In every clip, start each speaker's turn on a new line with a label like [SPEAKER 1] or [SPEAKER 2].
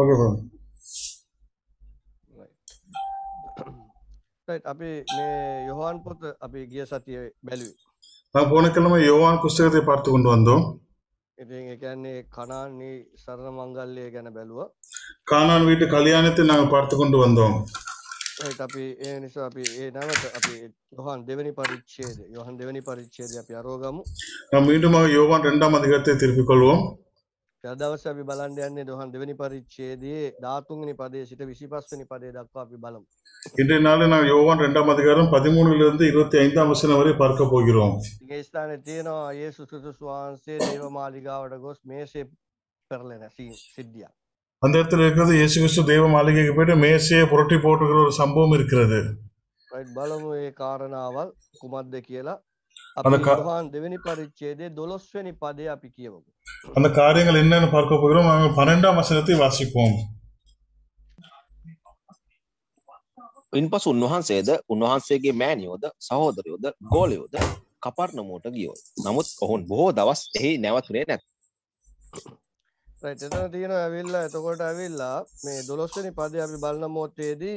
[SPEAKER 1] ඔබකොම
[SPEAKER 2] අපි මේ යොහන් පොත අපි ගිය සතිය බැලුවේ
[SPEAKER 1] පෝන කළම යෝවාන් පුස්තකතය පර්තු කොඩු වන්දෝ
[SPEAKER 2] ඉතින් එකන්නේ කනාන්නේ සරණ මංගල්ලය ගැන බැලුව
[SPEAKER 1] කානාන් වීට කලයානත නඟ පර්තු කොඩු වන්දෝ
[SPEAKER 2] අපි ඒ නිසා අපි ඒ නැවත අපි යොහන් දෙවැනි පරිච්ඡේදය යොහන් දෙවැනි පරිච්ඡේදය අපි අරෝගමු
[SPEAKER 1] මීටම යෝවාන් රෙන්ඩම් අධිකරතය තිරිපිකොළුවෝ
[SPEAKER 2] අද දවසේ අපි බලන්න යන්නේ දොහන් දෙවෙනි පරිච්ඡේදයේ 13 වෙනි පදයේ සිට 25 වෙනි பதයේ දක්වා අපි බලමු.
[SPEAKER 1] இன்றைய நாளில் நாம் யோவான் இரண்டாம் அதிகாரம் 13 இருந்து 25 ஆம் வசனம் வரை பார்க்க போகிறோம்.
[SPEAKER 2] இங்கே ஸ்தானத்தில் තියෙනවා இயேசு கிறிஸ்துஸ் වහන්සේ දේව මාලිගාවට ගොස් මේසේ පෙරලෙන සිද්ධිය.
[SPEAKER 1] அந்த இடத்துல இருக்கிறது இயேசு கிறிஸ்து தேவ மாளிகைக்கு போயிட்டு மேசையை புரட்டி போட்டுக்கிற ஒரு சம்பவம் இருக்கிறது.
[SPEAKER 2] බලමු ඒ කාරණාවල් කුමක්ද කියලා
[SPEAKER 1] அதான்
[SPEAKER 2] දෙවෙනි පරිච්ඡේදයේ 12 වෙනி பதේ අපි කියවමු.
[SPEAKER 1] அந்த காரியங்கள் என்னன்னு பார்க்க போகிறோம் நாங்கள் 12 ஆம் வசனத்தை வாசிப்போம்.
[SPEAKER 3] ඉන්පසු උන්වහන්සේද උන්වහන්සේගේ මෑණියෝද සහෝදරයෝද ගෝලයෝද කපර්ණමෝට ගියෝ. නමුත් ඔවුන් බොහෝ දවස් එහි නැවතුනේ නැත.
[SPEAKER 2] right එතන තියෙන ඇවිල්ලා එතකොට ඇවිල්ලා මේ 12 වෙනි පදේ අපි බලන මොහොතේදී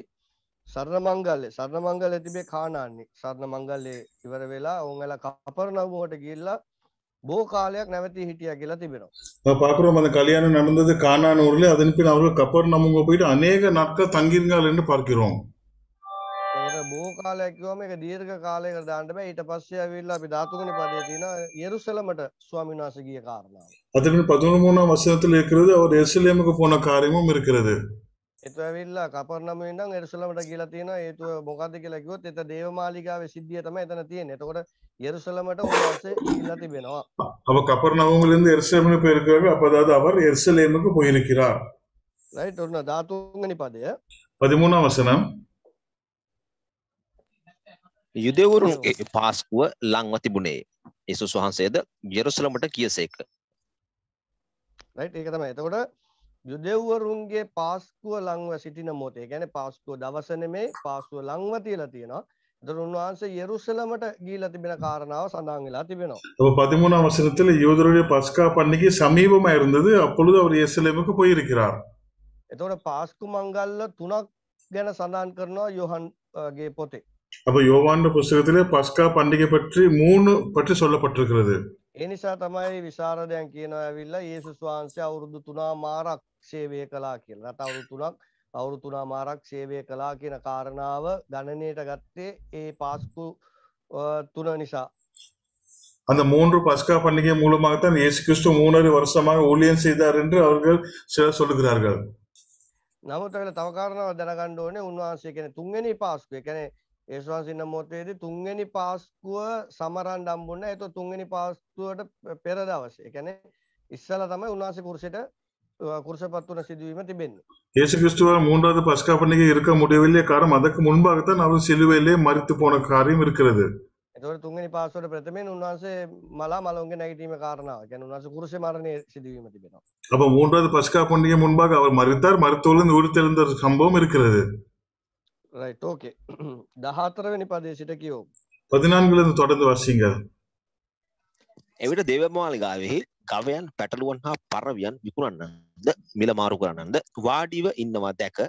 [SPEAKER 2] සරණ මංගල්ලෙ සරණ මංගල තිබේ කාණාන්නේ සරණ මංගල්ලේ ඉවර වෙලා ඔංගල කපර නවුවට ගිල්ලා බෝ කාලයක් නැවති හිටිය කියලා තිබෙනවා
[SPEAKER 1] பாக்குறோம் அந்த கல்யாணம் நடந்தது காணான ஊர்ல அதன் பின் அவர்கள் கப்பர் நமுங்க போயிட்டு அநேக நாட்கள் தங்கியிருந்தால் என்று பார்க்கிறோம் බෝ කාලයක් කිව්වම ඒක
[SPEAKER 2] දීර්ඝ කාලයකට දාන්න බෑ ඊට පස්සේ ඇවිල්ලා අපි 13 පදයේ තියෙන යෙරුසලමට ස්වාමීන් වහන්සේ ගිය කාරණාව.
[SPEAKER 1] අදින් 13 වසරத்தில் இருக்கிறது அவர் எருசலேமுக்கு போன காரியமும் இருக்கிறது.
[SPEAKER 2] එතන ඇවිල්ලා කපර්ණම ඉඳන් එරුසලමට ගිහිලා තියෙනවා හේතුව මොකද්ද කියලා කිව්වොත් එතන දේවමාලිගාවේ සිද්ධිය තමයි එතන
[SPEAKER 1] තියෙන්නේ. එතකොට එරුසලමට ඕවස්සේ ගිහිලා තිබෙනවා. අප කපර්ණමෝමිலிருந்து එරුසලමන பெயர்க்காக அப்பதாவது அவர் எருசலேமுக்கு போயிருக்கிறார்.
[SPEAKER 2] ரைட் ஒண்ணு 13 වෙනි පදය
[SPEAKER 1] 13 වසනම්
[SPEAKER 3] යුදෙවරුන්ගේ පාස්කුව ලංව තිබුණේ. යේසුස් වහන්සේද යෙරුසලමට කියසේක.
[SPEAKER 2] රයිට් ඒක තමයි. එතකොට යුදෙව්වරුන්ගේ පාස්කුව ලංව සිටින මොතේ ගැන පාස්කුව දවසන මේ පාස්කුව ලංව තියලා තියෙනවා දරුන්වහන්සේ යෙරුසලමට ගීල තිබෙන කාරණාව சந்தான் වෙලා තිබෙනවා
[SPEAKER 1] அப்ப பதிமூணாம் வருஷத்துல யூதருடைய பஸ்கா பண்டிகை சமீபமா இருந்தது அப்பொழுது அவர் எருசலேமுக்கு போயிருக்கிறார்
[SPEAKER 2] එතකොට පාස්කු මංගල්ල තුනක් ගැන සඳහන් කරනවා යොහන්ගේ පොතේ
[SPEAKER 1] அப்ப யோவான் புஸ்தகத்திலே பஸ்கா பண்டிகை பற்றி மூணு பற்றி சொல்லப்பட்டிருக்கிறது
[SPEAKER 2] ඒ නිසා තමයි විසරදයන් කියනවා ඇවිල්ලා යේසුස් වහන්සේ අවුරුදු 3 මාරක් සේවය කලා කියන රට අවුරු තුනක් අවුරු තුනා මාරක් සේවය කලා කියන කාරණාව ගණනයට ගත්තේ ඒ පාස්කු තුන නිසා
[SPEAKER 1] அந்த மூன்று பஸ்கா பண்டிகை மூலமாகத்தான் இயேசு கிறிஸ்து மூணரை வருஷமாக ஊழியம் செய்தார் என்று அவர்கள் சிலர் சொல்லுகிறார்கள்
[SPEAKER 2] නමුත් වෙන තව කාරණාවක් දැනගන්න ඕනේ උන්වහන්සේ කියන්නේ තුන්වෙනි පාස්කුව. ඒ කියන්නේ යේසුස් වහන්සේ ඉන්න මොහොතේදී තුන්වෙනි පාස්කුව සමරන් හම්බුණා. ඒක තුන්වෙනි පාස්කුවට පෙර දවසේ. ඒ කියන්නේ ඉස්සලා තමයි උන්වහන්සේ කුරුසෙට කුරුස පත්වන සිදුවීම තිබෙන්නේ.
[SPEAKER 1] ஏசு மூன்றாவது பஸ்கா பண்டிகை இருக்க முடியவில்லை காரணம் அதற்கு முன்பாகத்தான் அவர் சிலுவையிலே மறித்து போன காரியம் இருக்கிறது
[SPEAKER 2] එතකොට තුන්වෙනි පාස්වර්ඩ් ප්‍රථමයෙන් උන්වහන්සේ මලා මලවුන්ගේ නැගිටීම කාරණාව. කියන්නේ උන්වහන්සේ කුරුසේ மரணி සිදුවීම තිබෙනවා.
[SPEAKER 1] அப்ப மூன்றாவது பஸ்கா பண்டிகை முன்பாக அவர் மறித்தார் மறித்தோலிருந்து உயிர்த்தெழுந்த சம்பவம் இருக்கிறது.
[SPEAKER 2] ரைட் ஓகே 14 වෙනි පදයේ සිට කියෝ.
[SPEAKER 3] தொடர்ந்து வாசிங்க. එවිට දේවමාලිගාවෙහි ගවයන් පැටලුවන් හා කරන්නද මිල මාරු කරන්නද වාඩිව ඉන්නවා දැක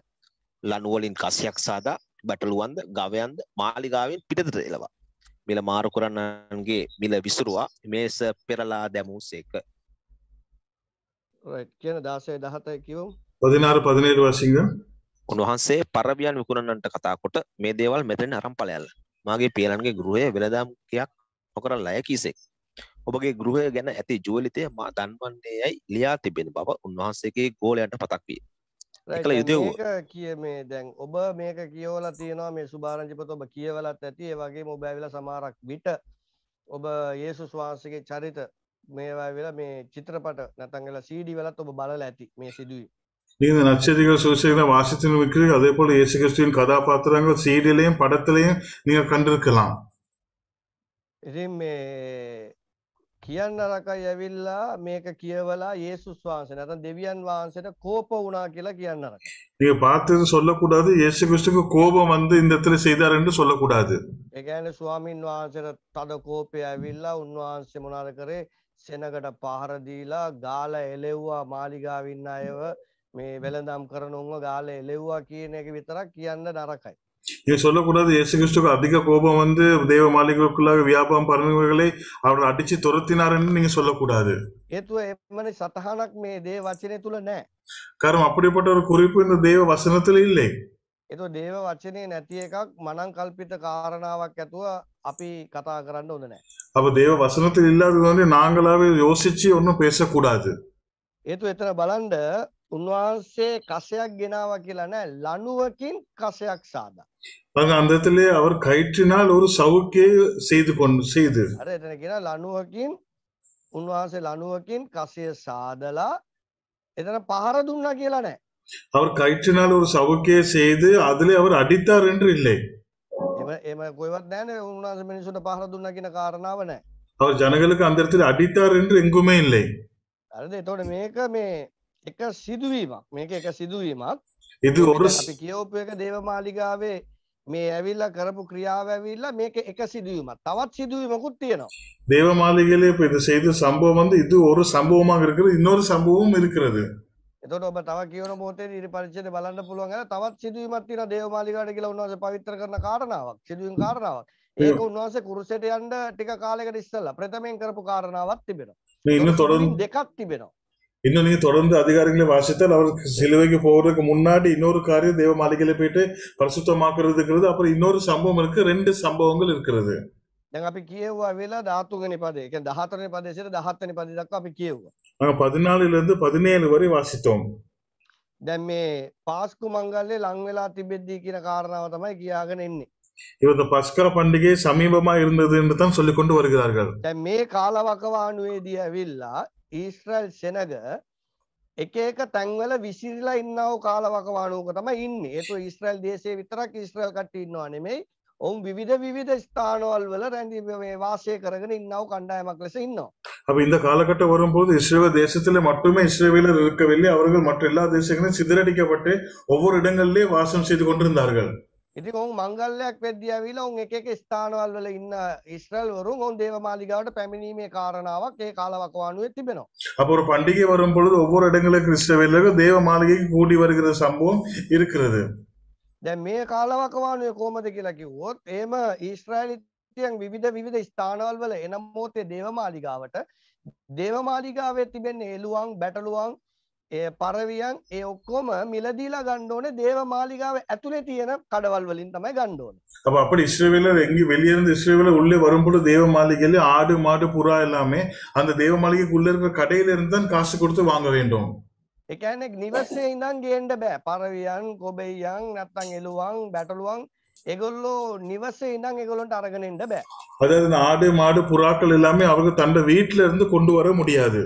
[SPEAKER 3] ලනුවලින් කසියක් සාදා බැටලුවන්ද ගවයන්ද මාලිගාවෙන් පිටතට එලවා මිල මාරු කරන්නන්ගේ මිල විසුරුවා මේස පෙරලා දැමූසේක
[SPEAKER 2] කියන දාසය දහතයි කිවම්
[SPEAKER 3] පදිනාර පදිනයට වශිංග උන්වහන්සේ පරවියන් විකුණන්නට කතාකොට මේ දේවල් මෙතෙන් අරම් පලයල්ල මගේ පියලන්ගේ ගෘහය වෙළදාම්කයක් නොකරල් අය කිසෙක් ඔබගේ ගෘහය ගැන ඇති ජුවලිතය මා දන්වන්නේ යැයි ලියා තිබෙන බව උන්වහන්සේගේ ගෝලයන්ට පතක් විය. එකල යුද
[SPEAKER 2] කිය මේ දැන් ඔබ මේක කියවල තියෙනවා මේ සුභාරංචිපත ඔබ කියවලත් ඇති ඒ වගේ ඔබ ඇවිල්ලා සමහරක් විට ඔබ යේසුස් වහන්සේගේ චරිත මේවා වෙලා මේ චිත්‍රපට නැත්නම් වෙලා CD වලත් ඔබ බලලා ඇති මේ සිදුවීම්.
[SPEAKER 1] இந்த நட்சத்திரிகள் சுவிசேஷம் வாசித்து இருக்கிறீர்கள் அதே போல இயேசு கிறிஸ்துவின் கதாபாத்திரங்கள் சீடிலையும் படத்திலையும் நீங்க கண்டிருக்கலாம்
[SPEAKER 2] இதே කියන්න රකයි ඇවිල්ලා මේක කියවලා යේසුස් වහන්සේ නැත්නම් දෙවියන් වහන්සේට කෝප
[SPEAKER 1] වුණා කියලා කියන්න රකයි. நீங்க பார்த்து சொல்லக்கூடாது இயேசு கிறிஸ்துக்கு கோபம் வந்து இந்த இடத்துல செய்தார் என்று சொல்லக்கூடாது. ඒ කියන්නේ ස්වාමින් වහන්සේට තද කෝපය ඇවිල්ලා උන්වහන්සේ
[SPEAKER 2] මොනාද කරේ? සෙනගට පහර දීලා ගාලා එලෙව්වා මාලිගාවින් අයව මේ වෙලඳම් කරන උන්ව ගාලා එලෙව්වා කියන එක විතරක් කියන්න නරකයි.
[SPEAKER 1] நீங்க சொல்லக்கூடாது இயேசு கிறிஸ்துக்கு அதிக கோபம் வந்து தேவ மாளிகைக்குள்ளாக வியாபாரம் பண்ணுவர்களை அவரை அடிச்சு துரத்தினாருன்னு நீங்க சொல்லக்கூடாது காரணம் அப்படிப்பட்ட ஒரு குறிப்பு இந்த தேவ வசனத்துல இல்லை
[SPEAKER 2] ඒතු දේව වචනේ නැති එකක් මනං කල්පිත කාරණාවක් ඇතුව අපි කතා කරන්න ඕන නෑ.
[SPEAKER 1] අප දේව වසනத்தில் இல்லாதது வந்து நாங்களாவே யோசிச்சு ஒன்னும் பேசக்கூடாது.
[SPEAKER 2] ඒතු එතන බලන්න උන්වහන්සේ කසයක් ගෙනාවා කියලා නෑ ලණුවකින් கசයක් சாதா
[SPEAKER 1] பாருங்க அந்த இடத்துல அவர் கயிற்றினால் ஒரு சவுக்கே செய்து கொண்டு செய்து
[SPEAKER 2] අර එතන කියන ලණුවකින් උන්වහන්සේ ලණුවකින් කසය සාදලා එතන පහර දුන්නා කියලා නෑ
[SPEAKER 1] அவர் கயிற்றினால் ஒரு சவுக்கே செய்து அதுல அவர் அடித்தார் என்று இல்லை එහෙම කොහෙවත් නෑනේ උන්වහන්සේ මිනිසුන්ට පහර දුන්නා කියන කාරණාව නෑ அவர் ஜனங்களுக்கு அந்த இடத்துல அடித்தார் என்று எங்குமே இல்லை හරිද එතකොට
[SPEAKER 2] මේක මේ එක සිදුවීමක් මේක එක සිදුවීමක්
[SPEAKER 1] අපි
[SPEAKER 2] කියෝපු එක දේවමාලිගාවේ මේ ඇවිල්ලා කරපු ක්‍රියාව ඇවිල්ලා මේක එක සිදුවීමක් තවත් சிதுவீමකුත් තියෙනවා
[SPEAKER 1] தேவமாளிகையிலே இப்போ இது செய்த சம்பவம் வந்து இது ஒரு சம்பவமாக இருக்கிறது இன்னொரு சம்பவமும் இருக்கிறது එතකොට ඔබ තව කියවන මොහොතේදී ඉරි පරිච්ඡේදය
[SPEAKER 2] බලන්න පුළුවන් අර තවත් සිදුවීමක් තියෙනවා දේවමාලිගාවට කියලා උන්වහන්සේ පවිත්‍ර කරන කාරණාවක් සිදුවීම් කාරණාවක් ඒක උන්වහන්සේ කුරුසෙට යන්න ටික කාලයකට ඉස්සෙල්ලා ප්‍රථමයෙන් කරපු කාරණාවක් තිබෙනවා
[SPEAKER 1] මේ ඉන්න තොරතුරු
[SPEAKER 2] දෙකක් තිබෙනවා
[SPEAKER 1] இன்னும் நீங்கள் தொடர்ந்து அதிகாரிகளை வாசித்தால் அவருக்கு சிலுவைக்கு போகிறதுக்கு முன்னாடி இன்னொரு காரியம் தேவ மாளிகையில் போயிட்டு பரிசுத்தமாக்குறது இருக்கிறது அப்புறம் இன்னொரு சம்பவம் இருக்கு ரெண்டு சம்பவங்கள் இருக்கிறது
[SPEAKER 2] දැන් අපි කියව්වා වෙලා 13 වෙනි පදේ. ඒ කියන්නේ 14 වෙනි පදේ සිට 17 වෙනි පදේ දක්වා අපි කියවුවා.
[SPEAKER 1] මම 14 ල ඉඳන් 17 වරේ වාසිතෝම්. දැන් මේ சமீபமா இருந்தது என்று தான் சொல்லிக் கொண்டு வருகிறார்கள்
[SPEAKER 2] මේ කාලවකවානුවේදී ඇවිල්ලා ඊශ්‍රයිල් සෙනග එක එක තැන්වල විසිරිලා ඉන්නව කාලවකවානුවක තමයි ඉන්න ඒතු ඉස්රයිල් දේශය විතරක් ඉස්්‍රල් කට ඉන්නවා නෙමෙයි ඔවුන් විධ විධ ස්ථානවල් වල රැඳී මේ වාසය කරගෙන ඉන්නව කණ්ඩායමක් ලෙස ඉන්නවා
[SPEAKER 1] அப்ப இந்த காலகட்டம் வரும்போது இஸ்ரேல் தேசத்துல மட்டுமே இஸ்ரேலில் இருக்கவில்லை அவர்கள் மற்ற எல்லா தேசங்களும் சிதறடிக்கப்பட்டு ஒவ்வொரு இடங்களிலே வாசம் செய்து கொண்டிருந்தார்கள் ඉතින් ඔවුන් මංගල්‍යයක් වෙද්දී ඇවිල්ලා ඔවුන් එක එක ස්ථානවල වල ඉන්න ඊශ්‍රායල් වරුන් ඔවුන් දේවමාලිගාවට පැමිණීමේ කාරණාවක් ඒ කාලවකවානුවේ තිබෙනවා. அப்போ பண்டிகை வரும்பொழுது ஒவ்வொரு இடங்களில் கிறிஸ்தவர்களுக்கு தேவமாளிகைக்கு கூடி வருகிற சம்பவம் இருக்கிறது.
[SPEAKER 2] දැන් මේ කාලවකවානුවේ කොහොමද කියලා කිව්වොත් එහෙම ඊශ්‍රායලිතයන් විවිධ විවිධ ස්ථානවල වල එන මොහොතේ දේවමාලිගාවට දේවමාලිගාවේ තිබෙන එළුවන් බැටළුවන් ඒ පරවියන් ඒ ඔක්කොම මිලදීලා ගන්න ඕනේ
[SPEAKER 1] දේවමාලිගාව ඇතුලේ තියෙන කඩවල් වලින් තමයි ගන්න ඕනේ. அப்ப அப்படி இஸ்ரேவேல எங்க வெளியே இருந்து இஸ்ரேவேல உள்ளே வரும்போது தேவமாளிகையில ஆடு மாடு புறா எல்லாமே அந்த தேவமாளிகைக்குள்ள இருக்க கடையில இருந்து தான் காசு கொடுத்து வாங்க வேண்டும்.
[SPEAKER 2] ඒ කියන්නේ නිවසේ ඉඳන් ගේන්න බෑ. පරවියන්, කොබෙයන්, නැත්නම් එළුවන්, බැටළුවන් ඒගොල්ලෝ නිවසේ ඉඳන් ඒගොල්ලන්ට අරගෙන එන්න බෑ.
[SPEAKER 1] அதாவது ஆடு மாடு புறாக்கள் எல்லாமே அவங்க தன்னோட வீட்ல இருந்து கொண்டு வர முடியாது.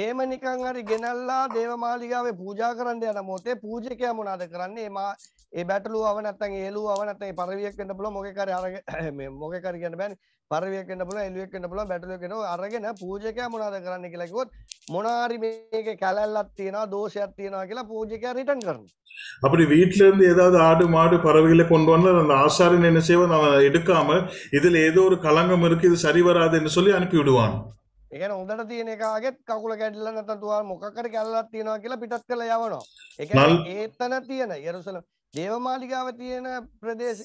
[SPEAKER 2] ඒම නිකන් හරි ගෙනල්ලා දේවමාලිගාවේ පූජා කරන්න යන මොතේ පූජකයා මොනාද කරන්නේ මා ඒ බැටලුව අව නැත්තම් ඒලුව අව නැත්තම් පරිවියක් වෙන්න පුළුවන් මොකේ කරේ අර මේ මොකේ කර කියන්න බෑනේ පරිවියක් වෙන්න පුළුවන් එළුවෙක් වෙන්න පුළුවන් බැටලුවක් වෙන්න අරගෙන පූජකයා මොනාද කරන්නේ කියලා කිව්වොත් මොනාරි
[SPEAKER 1] මේකේ කැලැල්ලක් තියනවා දෝෂයක් තියනවා කියලා පූජකයා රිටර්න් කරනවා அப்படி வீட்ல இருந்து ஏதாவது ஆடு மாடு பறவைகளை கொண்டு வந்து அந்த ஆசாரியன் என்ன செய்வது அவன் எடுக்காம இதுல ஏதோ ஒரு கலங்கம் இருக்கு இது சரி வராதுன்னு சொல்லி அனுப்பி விடுவான்
[SPEAKER 2] එකන හොඳට තියෙන එකගේ කකුල කැඩිල නැතතුවා මොකකට කැල්ලත් තියෙනවා කියලා පිටත් කළ යවනවා එක ඒතන තියෙන යරුසල දේවමාලිකාව තියෙන ප්‍රදේශ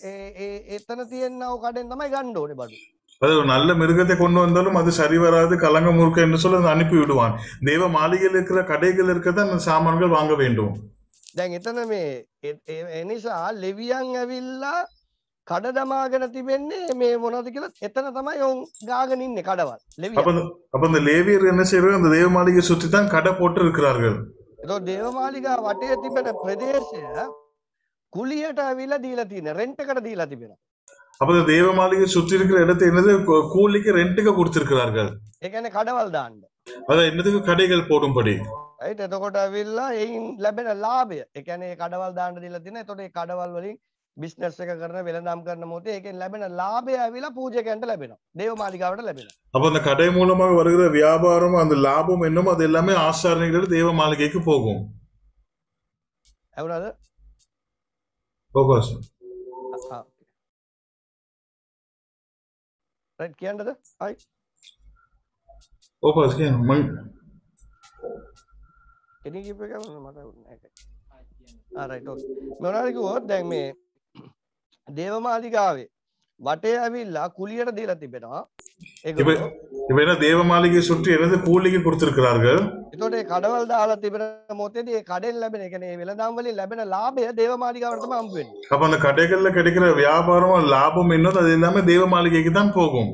[SPEAKER 2] එතන තියෙන්න්නව කඩෙන් තමයි ගණ්ඩ ඕන
[SPEAKER 1] බඩු நல்ல மிருகத்தை கொண்டு வந்தாலும் அது சரி வராது கலங்க முறுக்க என்று சொல்ல அனுப்பி விடுவான் தேவ மாளிகையில் இருக்கிற கடைகள் இருக்கதான் சாமான்கள் வாங்க வேண்டும்
[SPEAKER 2] දැන් එතන මේ එනිසා ලෙවියන් ඇවිල්ලා කඩ දමාගෙන තිබෙන්නේ මේ මොනද කියලා එතන තමයි ඔවුන් ගාගෙන ඉන්නේ
[SPEAKER 1] කඩවල් ලෙවිය அப்ப அப்ப இந்த லேவியர் என்ன செய்றாங்க அந்த தேவமாளிகை சுத்தி தான் கடை போட்டு இருக்கிறார்கள்
[SPEAKER 2] ஏதோ தேவமாளிகா வட்டே තිබෙන ප්‍රදේශය කුලියට අවිලා දීලා තියෙන රෙන්ට් එකට දීලා තිබෙනවා
[SPEAKER 1] அப்ப இந்த தேவமாளிகை சுத்தி இருக்கிற இடத்தை என்னது கூலிக்கு ரெண்ட்டுக்கு கொடுத்திருக்கிறார்கள்
[SPEAKER 2] ඒ කියන්නේ කඩවල් දාන්න
[SPEAKER 1] අද என்னதுக்கு கடைகள் போடும்படி
[SPEAKER 2] ரைட் එතකොට අවිලා එයින් ලැබෙන ලාභය ඒ කියන්නේ කඩවල් දාන්න දීලා තියෙන එතකොට ඒ කඩවල් වලින් බිස්නස් එක කරන වෙළඳම් කරන මොහොතේ ඒකෙන් ලැබෙන ලාභය ඇවිල්ලා පූජකයන්ට ලැබෙනවා. දේව මාලිගාවට ලැබෙනවා.
[SPEAKER 1] அப்போ அந்த கடை மூலமாக வருகிற வியாபாரம் அந்த லாபம் என்னமோ அது எல்லாமே ஆசாரணைகளில் தேவ மாளிகைக்கு போகும் எவ்வளவு போகும்
[SPEAKER 2] சார் ரைட் கேண்டது ஹாய்
[SPEAKER 1] ஓபாஸ் கேன் மங்
[SPEAKER 2] කෙනෙක් කියපේ කරන්න මට ඕනේ නැහැ. ආ රයිට් ඕකේ. මොනවාරි කිව්වොත් දැන් මේ දේවමාලිගාවේ වටේ ඇවිල්ලා குளியට දීලා තිබෙනවා
[SPEAKER 1] වෙන දේවමාලිගේ சுற்றி எனது கூலிக்கு கொடுத்திருக்கிறார்கள்
[SPEAKER 2] එතකොට ඒ කඩවල් දාලා තිබෙන මොතේදී ඒ කඩෙන් ලැබෙන ඒ කියන්නේ වෙළඳාම් වලින් ලැබෙන ලාභය දේවමාලිකාවට තමයි හම්බ වෙන්නේ
[SPEAKER 1] அப்ப அந்த கடைகள்ல கிடைக்கிற வியாபாரம் லாபம் என்னது அது எல்லாமே தேவமாளிகைக்கு தான் போகும்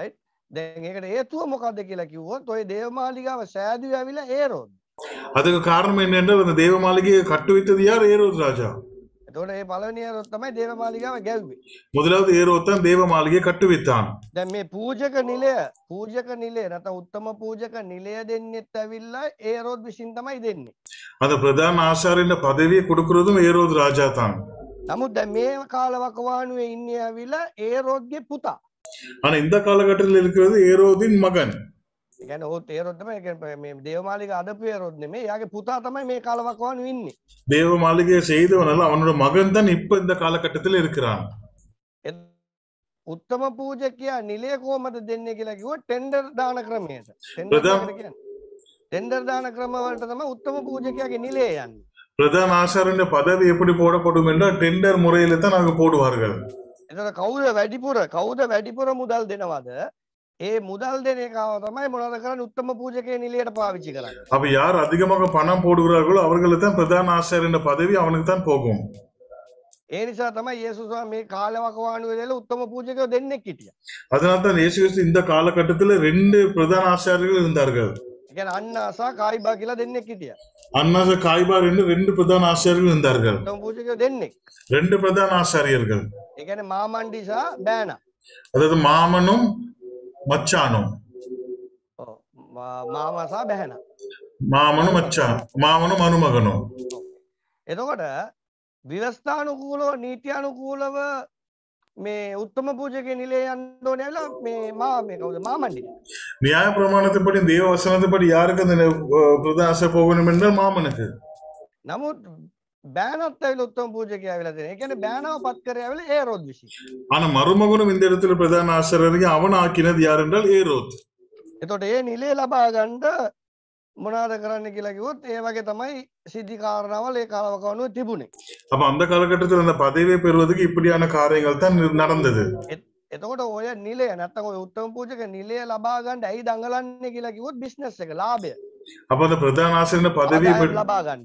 [SPEAKER 2] right දැන් ඒකට හේතුව මොකද්ද කියලා කිව්වොත් ඔය දේවමාලිකාව සෑදුවේ ඇවිල්ලා ඒරෝද
[SPEAKER 1] அதுக்கு காரணம் என்னென்றால் அந்த தேவமாளிகையை கட்டுவித்தது யார் ஏரோத் ராஜா
[SPEAKER 2] තොට ඒ පලනියරොත් තමයි දේවමාලිකාව ගැව්වේ
[SPEAKER 1] මුදලව ඒරෝත්තන් දේවමාලිගේ කට්ටු විත්තාන
[SPEAKER 2] දැන් මේ පූජක නිලය පූජක නිලේ නැත උත්තම පූජක නිලය දෙන්නෙත් ඇවිල්ලා ඒරෝත් විසින් තමයි දෙන්නේ
[SPEAKER 1] අද ප්‍රධාන ආශාරෙන්ට පදවිය කුඩුකරුදුම ඒරෝත් රාජාතන්
[SPEAKER 2] නමුත් දැන් මේ කාලවකවානුවේ ඉන්නේ ඇවිල්ලා ඒරෝත්ගේ පුතා
[SPEAKER 1] අන இந்த காலகட்டத்தில் இருக்கிறது ஏரோதின் மகன்
[SPEAKER 2] ඒ කියන්නේ ඔහු තේරොත් තමයි මේ දේවමාලික අදපු ඒරොත් නෙමෙයි. එයාගේ පුතා තමයි මේ කලවකවන් වෙන්නේ.
[SPEAKER 1] දේවමාලිකේ செய்தவனல்ல அவனோட மகன் தான் இப்ப இந்த காலகட்டத்தில் இருக்கிறான்.
[SPEAKER 2] උත්තම පූජකයා නිලය කොහමද දෙන්නේ කියලා කිව්වොත් ටෙන්ඩර් දාන ක්‍රමයට. ටෙන්ඩර් දාන ක්‍රම වලට තමයි උත්තම පූජකයාගේ நிலைය යන්නේ.
[SPEAKER 1] பிரதான ஆசாரனுடைய பதவி எப்படி போடப்படும் என்றால் டெண்டர் முறையில தான் நாங்க போடுவார்கள்.
[SPEAKER 2] එතකොට කවුද වැඩිපුර කවුද වැඩිපුර මුදල් දෙනවද? ඒ මුදල් දෙන එකව තමයි මොනවද කරන්නේ උත්තම පූජකේ නිලියට පාවිච්சி කරන්නේ.
[SPEAKER 1] அப்ப யார் அதிகமாக பணம் போடுகிறார்களோ அவர்களுக்கு தான் பிரதான ஆசிரியர் என்ற பதவி அவனுக்கு தான் போகும்.
[SPEAKER 2] ඒ නිසා තමයි යේසුස් මේ කාලවකවානුවේ දෙල උත්තම පූජකයෝ දෙන්නෙක් හිටියා.
[SPEAKER 1] அதனால தான் இயேசு கிறிஸ்து இந்த காலகட்டத்தில் ரெண்டு பிரதான ஆசிரியர்கள் இருந்தார்கள்.
[SPEAKER 2] කියන්නේ අන්නාසා කායිබා කියලා දෙන්නෙක් හිටියා.
[SPEAKER 1] அண்ணாசா காய்பா ரெண்டு ரெண்டு பிரதான ஆசிரியர்கள் இருந்தார்கள்.
[SPEAKER 2] உத்தம பூஜைக்கு දෙන්නෙක්.
[SPEAKER 1] ரெண்டு பிரதான ஆசிரியர்கள்.
[SPEAKER 2] ඒ කියන්නේ මාමණ්ඩිසා බෑනා.
[SPEAKER 1] அதாவது மாமனும் මච්චානෝ
[SPEAKER 2] මාමා සහ බැහැනා
[SPEAKER 1] මාමනු මච්චා මාමනු මනුමගනෝ
[SPEAKER 2] එතකොට විවස්ථානුකූලව නීතියනුකූලව මේ උත්තම පූජක නිලේ යන්න ඕනේ ඇවිල්ලා මේ මා මේ කවුද මාමණ්ඩික
[SPEAKER 1] න්‍යාය ප්‍රමාණතපடி දේව වසනතපடி யாருக்குද பிரதாச போகணும் என்ற மாமனுக்கு
[SPEAKER 2] නමුත් බෑනත් ඇවිල්ලා උත්තම පූජකයා ඇවිල්ලා තියෙනවා. ඒ කියන්නේ බෑනව පත්කරේ ඇවිල්ලා ඒරෝත් විසින්.
[SPEAKER 1] ஆனா மறுமகனும் இந்த இடத்துல பிரதான ஆசிரியருக்கு அவன் ஆக்கினது யார் என்றால் ஏரோத்.
[SPEAKER 2] එතකොට ඒ නිලය ලබා ගන්න මොනවාද කරන්න කියලා කිව්වොත් ඒ වගේ තමයි සිද්ධි කාරණාවල් ඒ කාලවකවනුව තිබුණේ.
[SPEAKER 1] அப்ப அந்த காலகட்டத்தில் அந்த பதவியை பெறுவதற்கு இப்படியான காரியங்கள் தான் நடந்தது.
[SPEAKER 2] එතකොට ඔය නිලය නැත්තම් ඔය උත්තම පූජක නිලය ලබා ගන්න ඇයි දඟලන්නේ කියලා කිව්වොත් බිස්නස් එක ලාභය.
[SPEAKER 1] අප අද ප්‍රධාන ආසිரியන பதவியை ලබා ගන්න.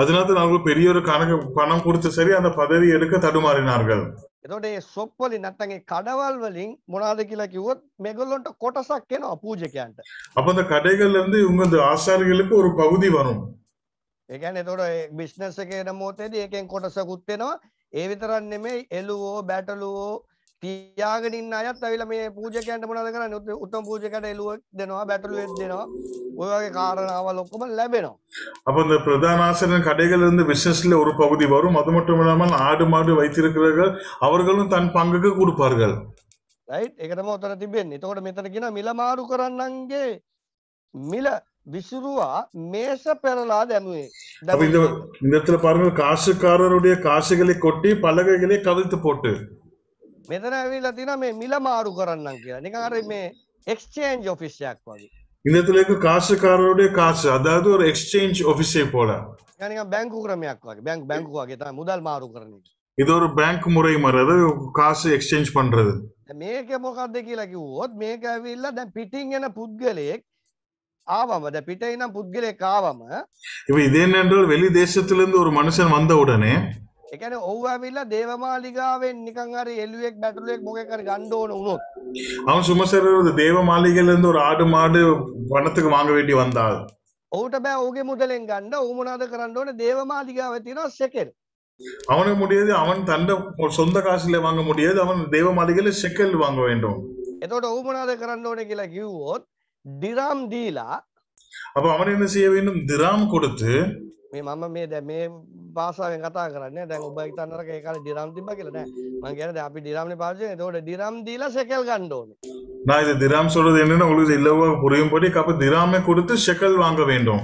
[SPEAKER 1] அதனால அவர்கள் பெரியொரு கணக்கு பணம் கொடுத்து சரி அந்த பதவி எடுக்க தடுமாறினார்கள்
[SPEAKER 2] එතොටේ සොප්වල නැත්තගේ කඩවල් වලින් මොනාද කියලා කිව්වොත් මේගොල්ලොන්ට කොටසක් එනවා
[SPEAKER 1] පූජකයන්ට. அப்ப அந்த கடைகள்ல இருந்து உங்க ஆசாரிகளுக்கு ஒரு பகுதி வரும்.
[SPEAKER 2] ඒ කියන්නේ එතකොට ඒ බිස්නස් එකේ යන මොහොතේදී ඒකෙන් කොටසකුත් වෙනවා. ඒ විතරක් නෙමෙයි එළුවෝ, බැටළුවෝ තියාගෙන ඉන්න අයත් ඇවිල්ලා මේ පූජකයන්ට මොනවද කරන්නේ උත්තම පූජකයට එළුව දෙනවා බැටළු එක් දෙනවා ඔය වගේ කාරණාවල් ඔක්කොම ලැබෙනවා
[SPEAKER 1] அப்ப இந்த பிரதான ஆசிரியர் கடைகள் இருந்து பிசினஸ்ல ஒரு பகுதி வரும் அது மட்டும் இல்லாமல் ஆடு மாடு வைத்திருக்கிறவர்கள் அவர்களும் தன் பங்குக்கு கொடுப்பார்கள்
[SPEAKER 2] ரைட் ඒක තමයි උතර තිබෙන්නේ එතකොට මෙතන කියනවා මිල මාරු කරන්නන්ගේ මිල விசுருவா மேச பெறலா தனுவே இந்த
[SPEAKER 1] இடத்துல பாருங்க காசுக்காரருடைய காசுகளை கொட்டி பலகைகளை கவிழ்த்து போட்டு
[SPEAKER 2] මෙතන ඇවිල්ලා තියෙනවා මේ මිල මාරු කරන්නම් කියලා. නිකන් අර මේ එක්ස්චේන්ජ් ඔෆිස් එකක් වගේ.
[SPEAKER 1] ඉඳතුලේක කාර්ෂකාරවරුடைய காசு அதாவது ஒரு எக்ஸ்சேஞ்ச் ஆபீஸே போல.
[SPEAKER 2] නිකන් බැංකු ක්‍රමයක් වගේ. බැංක් බැංකු වගේ තමයි මුදල් මාරු කරන්නේ.
[SPEAKER 1] இது ஒரு பேங்க் முறை மாதிரி அது காசு எக்ஸ்சேஞ்ச் பண்றது
[SPEAKER 2] මේක මොකක්ද කියලා කිව්වොත් මේක ඇවිල්ලා දැන් පිටින් එන පුද්ගලයෙක් ආවම දැන් පිටේ ඉන්න පුද්ගලයෙක් ආවම ඉතින්
[SPEAKER 1] ඉදෙන් என்றால் வெளி தேசத்துல இருந்து ஒரு மனுஷன் வந்த உடனே ඒ කියන්නේ ඔව් ඇවිල්ලා දේවමාලිගාවෙන් නිකන් හරි එළුවෙක් බැටළුවෙක් මොකෙක් හරි ගන්න ඕන වුණොත්. அவன் சுமசரரோட தேவமாளிகையில இருந்து ஒரு ஆடு மாடு வனத்துக்கு வாங்க வேண்டி வந்தா. ඔහුට බෑ
[SPEAKER 2] ඔහුගේ මුදලෙන් ගන්න ඔහු මොනවද කරන්න ඕනේ දේවමාලිගාවේ තියෙන සෙකල්.
[SPEAKER 1] அவனுக்கு முடியாது அவன் தண்ட சொந்த காசுல வாங்க முடியாது அவன் தேவமாளிகையில செக்கல் வாங்க வேண்டும். එතකොට ඔහු
[SPEAKER 2] මොනවද කරන්න ඕනේ කියලා කිව්වොත් දිරම් දීලා
[SPEAKER 1] අප அவன் என்ன செய்ய வேண்டும் திராம் கொடுத்து
[SPEAKER 2] මේ මම මේ දැන් මේ භාෂාවෙන් කතා කරන්නේ දැන් ඔබ හිතන්න අර ඒ කාලේ ඩිරම් තිබ්බා කියලා නෑ මම කියන්නේ දැන් අපි ඩිරම්නේ පාවිච්චි කරන්නේ එතකොට ඩිරම් දීලා ෂෙකල් ගන්න ඕනේ
[SPEAKER 1] නෑ ඉතින් ඩිරම් සොර දෙන්නේ නෑ ඔලු ඉල්ලුවා පුරියම් පොඩි කප ඩිරම්ේ കൊടുത്ത് ෂෙකල් වාංග වෙන්න ඕන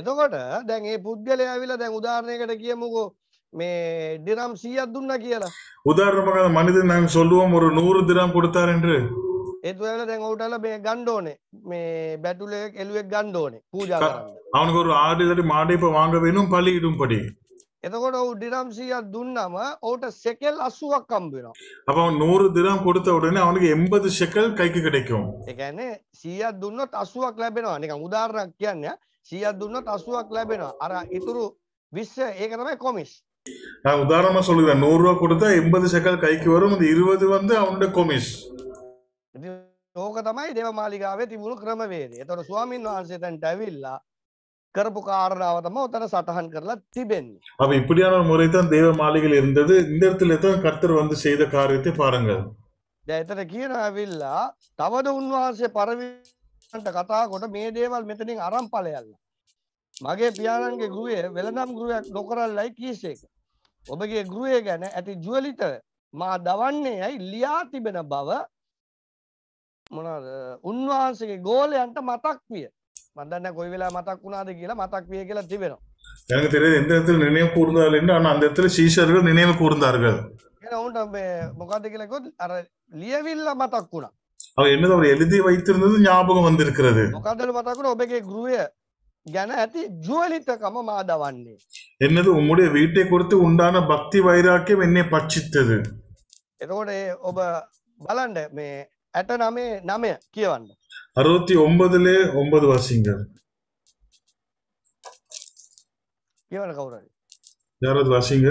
[SPEAKER 2] එතකොට දැන් මේ පුද්ගලයා ඇවිල්ලා දැන් උදාහරණයකට කියමුකෝ මේ ඩිරම් 100ක් දුන්නා කියලා
[SPEAKER 1] උදාහරණයක් මම මනිද நான் சொல்லுவோம் ஒரு 100 ඩිරම් கொடுத்தாருன்னு ඒත්
[SPEAKER 2] ඔයාලා දැන් ඔහුටලා මේ ගන්න ඕනේ මේ බැටුල එකක් එළුවෙක් ගන්න ඕනේ පූජා කරන්න.
[SPEAKER 1] අවනගොරු ආඩේට මාඩේප වාංග වෙනුම් පලි ඉදුම් පඩේ.
[SPEAKER 2] එතකොට ඔහු ඩිරම් 100ක් දුන්නම ඔහුට සෙකල් 80ක් හම්බ වෙනවා.
[SPEAKER 1] අපව 100 දිරම් கொடுத்த உடனே அவனுக்கு 80 ஷெக்கல் கைக்கு கிடைக்கும். ඒ
[SPEAKER 2] කියන්නේ 100ක් දුන්නොත් 80ක් ලැබෙනවා. නිකන් උදාහරණයක් කියන්නේ 100ක් දුන්නොත් 80ක් ලැබෙනවා. අර ඉතුරු 20 ඒක තමයි කොමිස්.
[SPEAKER 1] நான் உதாரணமா சொல்லுவேன் நூறு ரூபா கொடுத்தா எண்பது செக்கல் கைக்கு வரும் இந்த இருபது வந்து அவனோட கொமிஸ்
[SPEAKER 2] ඕක තමයි දේව මාලිගාවේ තිබුණු ක්‍රමවේදය. එතකොට ස්වාමින් වහන්සේ දැන් ඇවිල්ලා කරපු காரணாவ தம உத்தர சட்டஹன் කරලා திபென்னி
[SPEAKER 1] அப்ப இப்படியான முறை தான் தேவ மாளிகையில் இருந்தது இந்த இடத்துல தான் கர்த்தர் வந்து செய்த காரியத்தை பாருங்க
[SPEAKER 2] දැන් කියනවිලා තවද උන්වහන්සේ පරවින්ට කතා කොට මේ දේවල් මෙතනින් අරන් ඵලයල්ලා මගේ පියාණන්ගේ ගෘහය වෙළඳාම් ගෘහයක් නොකරල්ලයි කීසේක ඔබගේ ගෘහය ගැන ඇති ජුවලිත මා දවන්නේ යයි ලියා තිබෙන බව මොනද උන්වහන්සගේ ගෝලයන්ට මතක් විය මදන්න කොයි වෙලා මතක් වුණාද කියලා மතක් விய කියලා තිබෙනවා
[SPEAKER 1] எனக்கு தெரியுது எந்த இடத்துல நினைவு கூர்ந்தார்கள் என்று ஆனால் அந்த இடத்துல சீஷர்கள் நினைவு கூர்ந்தார்கள்
[SPEAKER 2] ஏன்னா உண்டு முகாத்து கிழக்கு அர லியவில் மதக் குணம்
[SPEAKER 1] அவர் என்னது அவர் எழுதி வைத்திருந்தது ஞாபகம் வந்திருக்கிறது
[SPEAKER 2] முகாத்தில் மதக் குணம் ஒபகே குருவே ගැන ඇති ජුවලිතකම මා දවන්නේ.
[SPEAKER 1] එන්නද උමුඩේ වීටය කොරත උන්ඩාන භක්ති වෛරාක්‍ය වෙන්නේ පච්චිත්තද.
[SPEAKER 2] එතකොට ඔබ බලන්ඩ මේ ඇට නමේ නමය කියවන්න
[SPEAKER 1] අරෝති ඔම්බදලේ ඔම්බද වසිංග කියවන කවුරද ජරත් වසිංහ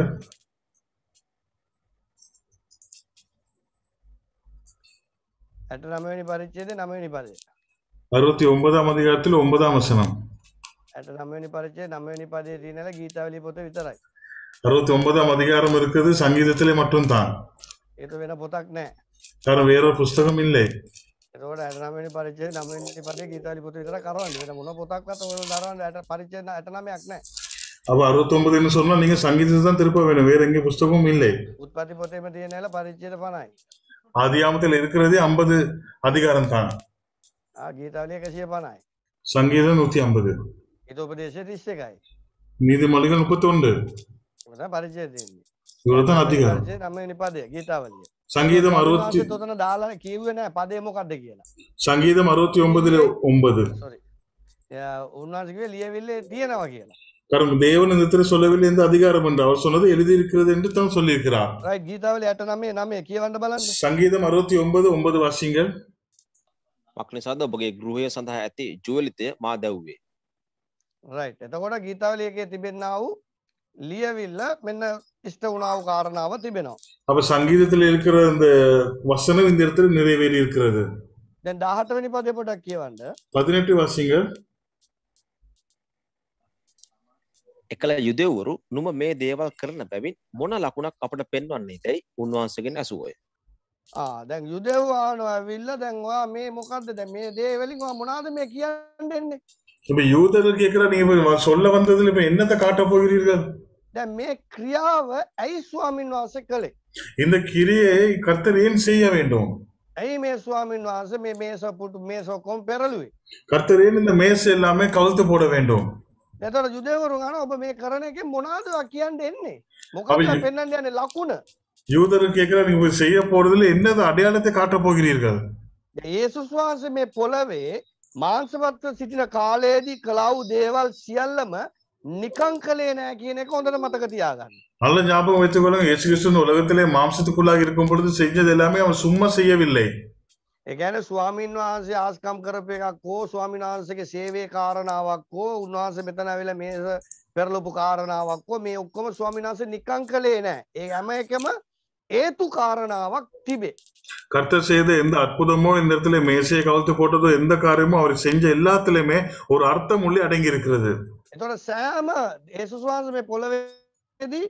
[SPEAKER 2] ඇට නමවැනි පරිච්චේද නමවැනි පරිච්ඡේද
[SPEAKER 1] அறுபத்தி ஒன்பதாம் அதிகாரத்தில் ஒன்பதாம் வசனம்
[SPEAKER 2] நம்மவனி பரிச்சை நம்மவனி பதிய தீனல கீதாவளி போட்டு வித்தராய்
[SPEAKER 1] அறுபத்தி ஒன்பதாம் அதிகாரம் இருக்குது சங்கீதத்திலே மட்டும் தான்
[SPEAKER 2] இது வேணா போத்தாக்குனே
[SPEAKER 1] තර වේර පුස්තකම ඉල්ලේ
[SPEAKER 2] එතකොට ඇතනමනි පරිච්චේ නමනි පටේ ගීතාලි පොත විතර කරවන්න වෙන මොන පොතක්වත් ඔය දරවන්න ඇට පරිච්චේ ඇතනමයක් නැහැ
[SPEAKER 1] අප අරුවත්තොම්බදෙන සොන්න நீங்கள் சங்கீதத்தான் திருப்ப வேணும் வேற எங்கே புஸ்தகமும் இல்லை
[SPEAKER 2] உற்பத்தி பொத்தையுமே தீயனால பரீட்சையில பணாய்
[SPEAKER 1] ஆதியாமத்தில் இருக்கிறதே ஐம்பது அதிகாரம் தான்
[SPEAKER 2] கீதாவிலே கசிய பணாய்
[SPEAKER 1] சங்கீதம் நூத்தி ஐம்பது
[SPEAKER 2] இது உபதேச திசைக்காய்
[SPEAKER 1] நீதிமொழிகள் முப்பத்தி ஒன்று பரீட்சை இவ்வளவுதான் அதிகாரம்
[SPEAKER 2] நம்ம நிப்பாது கீதாவளியை
[SPEAKER 1] සංගීත මරුත්ති තොතන
[SPEAKER 2] දාලා කිව්වේ නෑ පදේ මොකද්ද කියලා.
[SPEAKER 1] සංගීත මරුත්ති 9 9. සෝරි.
[SPEAKER 2] උන්වහන්සේගේ ලියවිල්ලේ තියෙනවා කියලා.
[SPEAKER 1] கரும் தேவன் இந்த திரு சொல்லவில்லை என்று அதிகாரம் என்று அவர் சொன்னது எழுதியிருக்கிறது என்று தான் சொல்லியிருக்கிறார்
[SPEAKER 2] ரைட் கீதாவில் எட்டு நாமே நாமே கீழாண்ட බලන්න
[SPEAKER 3] சங்கீதம் 69 9 வாசிங்கள் මක්නිසාද ඔබගේ ගෘහය සඳහා ඇති ජුවලිතය මා දැව්වේ
[SPEAKER 2] රයිට් එතකොට ගීතාවලියකේ තිබෙන්නා වූ ලියවිල්ල මෙන්න ඉෂ්ට වුණා වූ කාරණාව තිබෙනවා
[SPEAKER 1] அப்ப சங்கீதத்தில் இருக்கிற இந்த வசனம் இந்த இடத்துல நிறைவேறி இருக்கிறது
[SPEAKER 2] දැන් 18 වෙනි පදේ පොඩක් කියවන්න
[SPEAKER 3] 18 වසිංග එකල යුදෙව්වරු නුඹ මේ දේවල් කරන බැවින් මොන ලකුණක් අපට පෙන්වන්නේදයි උන්වහන්සේගෙන් අසුවය
[SPEAKER 2] ආ දැන් යුදෙව්වෝ ආනවා ඇවිල්ලා දැන් ඔයා මේ මොකද්ද දැන් මේ දේ වලින් ඔයා මොනවාද මේ කියන්නේ ඉන්නේ
[SPEAKER 1] இப்ப யூதர்கள் கேக்குற நீங்க சொல்ல வந்ததுல இப்ப என்னத்தை காட்ட போகிறீர்கள்
[SPEAKER 2] දැන් මේ ක්‍රියාව ඇයි ස්වාමින් වහන්සේ කළේ
[SPEAKER 1] இந்த கிரியை கர்த்தர் ஏன் செய்ய வேண்டும்
[SPEAKER 2] ஐ மேசுவாமின் வாசம் மே மேச போட்டு மேசோக்கம் பெறலுவே
[SPEAKER 1] கர்த்தர் ஏன் இந்த மேச எல்லாமே கவுத்து போட வேண்டும்
[SPEAKER 2] එතකොට යුදෙවරු ගන්න ඔබ මේ කරන එකෙන් මොනවද කියන්නේ එන්නේ මොකක්ද පෙන්වන්න යන්නේ ලකුණ
[SPEAKER 1] யூதர் கேட்கிற நீங்க செய்ய போறதுல என்னது அடையாளத்தை காட்ட போகிறீர்கள்
[SPEAKER 2] இயேசுஸ் වහන්සේ මේ පොළවේ මාංශවත්ව සිටින කාලයේදී කළා වූ නිකං කලේ නෑ කියන එක හොඳට මතක தியாගන්න
[SPEAKER 1] நல்ல ஞாபகம் வைத்துக்கொள்ளுங்க இயேசு கிறிஸ்து இந்த உலகத்திலே மாம்சத்துக்குள்ளாக இருக்கும் பொழுது செஞ்சது எல்லாமே அவன் சும்மா செய்யவில்லை ඒ කියන්නේ ස්වාමීන් වහන්සේ ආස්කම් කරපු එකක් හෝ ස්වාමීන්
[SPEAKER 2] වහන්සේගේ සේවයේ කාරණාවක් හෝ උන්වහන්සේ මෙතන ඇවිල්ලා මේස පෙරලපු කාරණාවක් හෝ මේ ඔක්කොම ස්වාමීන් වහන්සේ නිකං කලේ නෑ. ඒ හැම එකම ஏத்து காரணாවක් திபே
[SPEAKER 1] கர்த்தர் செய்த எந்த அற்புதமோ இந்த இடத்துல மேசையை கவுழ்த்து போட்டதோ எந்த காரியமோ அவர் செஞ்ச எல்லாத்துலயுமே ஒரு அர்த்தம் உள்ளே அடங்கி இருக்கிறது
[SPEAKER 2] එතොට සෑම ඒසුස්වාස මේ පොළවේදී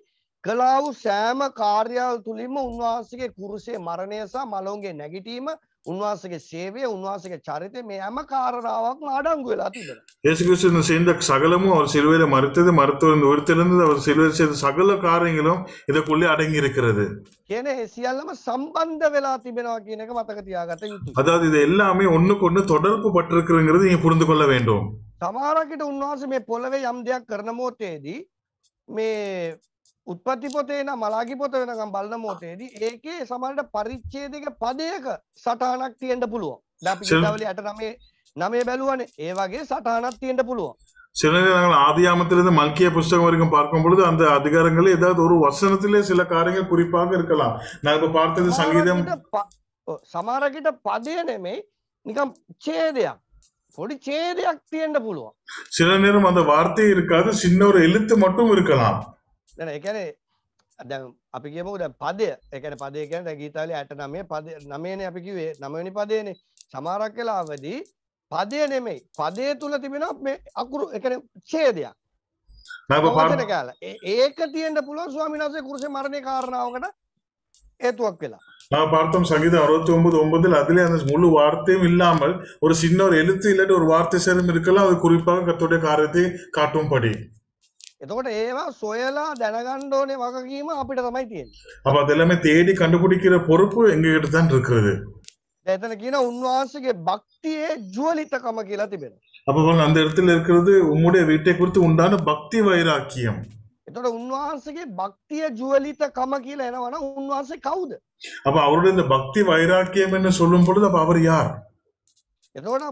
[SPEAKER 2] කලාවු සෑම කාර්යාව තුළින්ම උන්වහන්සගේ කුරුසේ මරණයසා මලොන්ගේ නැගිටීම උන්වහන්සගේ සේවය උන්වහසගේ චරිතය මේ ඇම කාරණාවක්ම අඩංගු වෙලා තිබෙන
[SPEAKER 1] ஏசுகிறிஸ்து செய்த சகலமும் அவர் சிலுவையில் மறுத்தது மருத்துவர் உயிர்த்திலிருந்து அவர் சிலுவையில் செய்த சகல காரியங்களும் இதற்குள்ளே அடங்கி இருக்கிறது
[SPEAKER 2] කියන සියල්ලම සම්බන්ධ වෙලා තිබෙනවා කියන එක මතක තියාගත යුතුයි.
[SPEAKER 1] அதாவது இது எல்லாமே ஒண்ணுக்கு ஒண்ணு தொடர்பு பட்டிருக்கிறதுங்கிறது நீங்க புரிந்து கொள்ள வேண்டும்.
[SPEAKER 2] සමහරකට උන්වහන්සේ මේ පොළවේ යම් දෙයක් කරන මොහොතේදී මේ උත්පත්ති පොතේ නම් මලාගේ පොත වෙනකම් බලන මොහොතේදී ඒකේ සමහරට පරිච්ඡේදයක පදයක සටහනක් තියෙන්න පුළුවන්. දැන් අපි ගිතවලේ 8 9 9 බැලුවනේ. ඒ වගේ සටහනක් තියෙන්න පුළුවන්.
[SPEAKER 1] சில ஆதியாமத்திலிருந்து மல்கிய புஸ்தகம் வரைக்கும் பார்க்கும் பொழுது அந்த அதிகாரங்களே ஏதாவது ஒரு வசனத்திலே சில காரியங்கள் குறிப்பாக இருக்கலாம் நான் இப்ப பார்த்தது சங்கீதம்
[SPEAKER 2] சமாரகிட்ட பதே නෙමෙයි නිකම් ඡේදයක් பொடி ඡேදයක් තියෙන්න පුළුවන්
[SPEAKER 1] சில நேரம் அந்த வார்த்தை இருக்காது சின்ன ஒரு எழுத்து மட்டும் இருக்கலாம்
[SPEAKER 2] දැන එකන දැන් අපි කියමුද පදය එකන පදය ගැන ගීතාලි ඇට නමේ පද නමේන අපි කිවේ නමනි පදයන සමාරක් කලාවදී පදය නෙමෙයි පදය තුළ තිබෙන මේ අකුරු එකන ඡේදයක් කාල ඒක තියෙන්ට පුළුව ස්වාමිනාසේ කුරුසේ මරණය කාරණාවකට ஏத்துவாக் கேலாம்
[SPEAKER 1] நான் பார்த்தோம் சங்கீதம் அறுபத்தி ஒன்பது ஒன்பதுல அதுல அந்த முழு வார்த்தையும் இல்லாமல் ஒரு சின்ன ஒரு எழுத்து இல்லாட்டி ஒரு வார்த்தை சேரும் இருக்கலாம் அது குறிப்பாக கத்துடைய காரியத்தை காட்டும்படி
[SPEAKER 2] එතකොට ඒවා සොයලා දැනගන්න ඕනේ වගකීම අපිට තමයි තියෙන්නේ.
[SPEAKER 1] අප අද எல்லாமே தேடி கண்டுபிடிக்கிற பொறுப்பு எங்ககிட்ட தான் இருக்குது.
[SPEAKER 2] එතන කියන උන්වහන්සේගේ භක්තියේ ජුවලිතකම කියලා තිබෙනවා.
[SPEAKER 1] අප බලන්න அந்த இடத்துல இருக்குது உம்முடைய வீட்டை குறித்து உண்டான பக்தி வைராக்கியம்.
[SPEAKER 2] එතකොට උන්වහන්සේගේ භක්තිය ජුවලිතකම කියලා එනවනම් උන්වහන්සේ කවුද?
[SPEAKER 1] අප அவருடைய இந்த பக்தி வைராக்கியம் என்ன சொல்லும் பொழுது அப்ப அவர் யார்?
[SPEAKER 2] එතකොට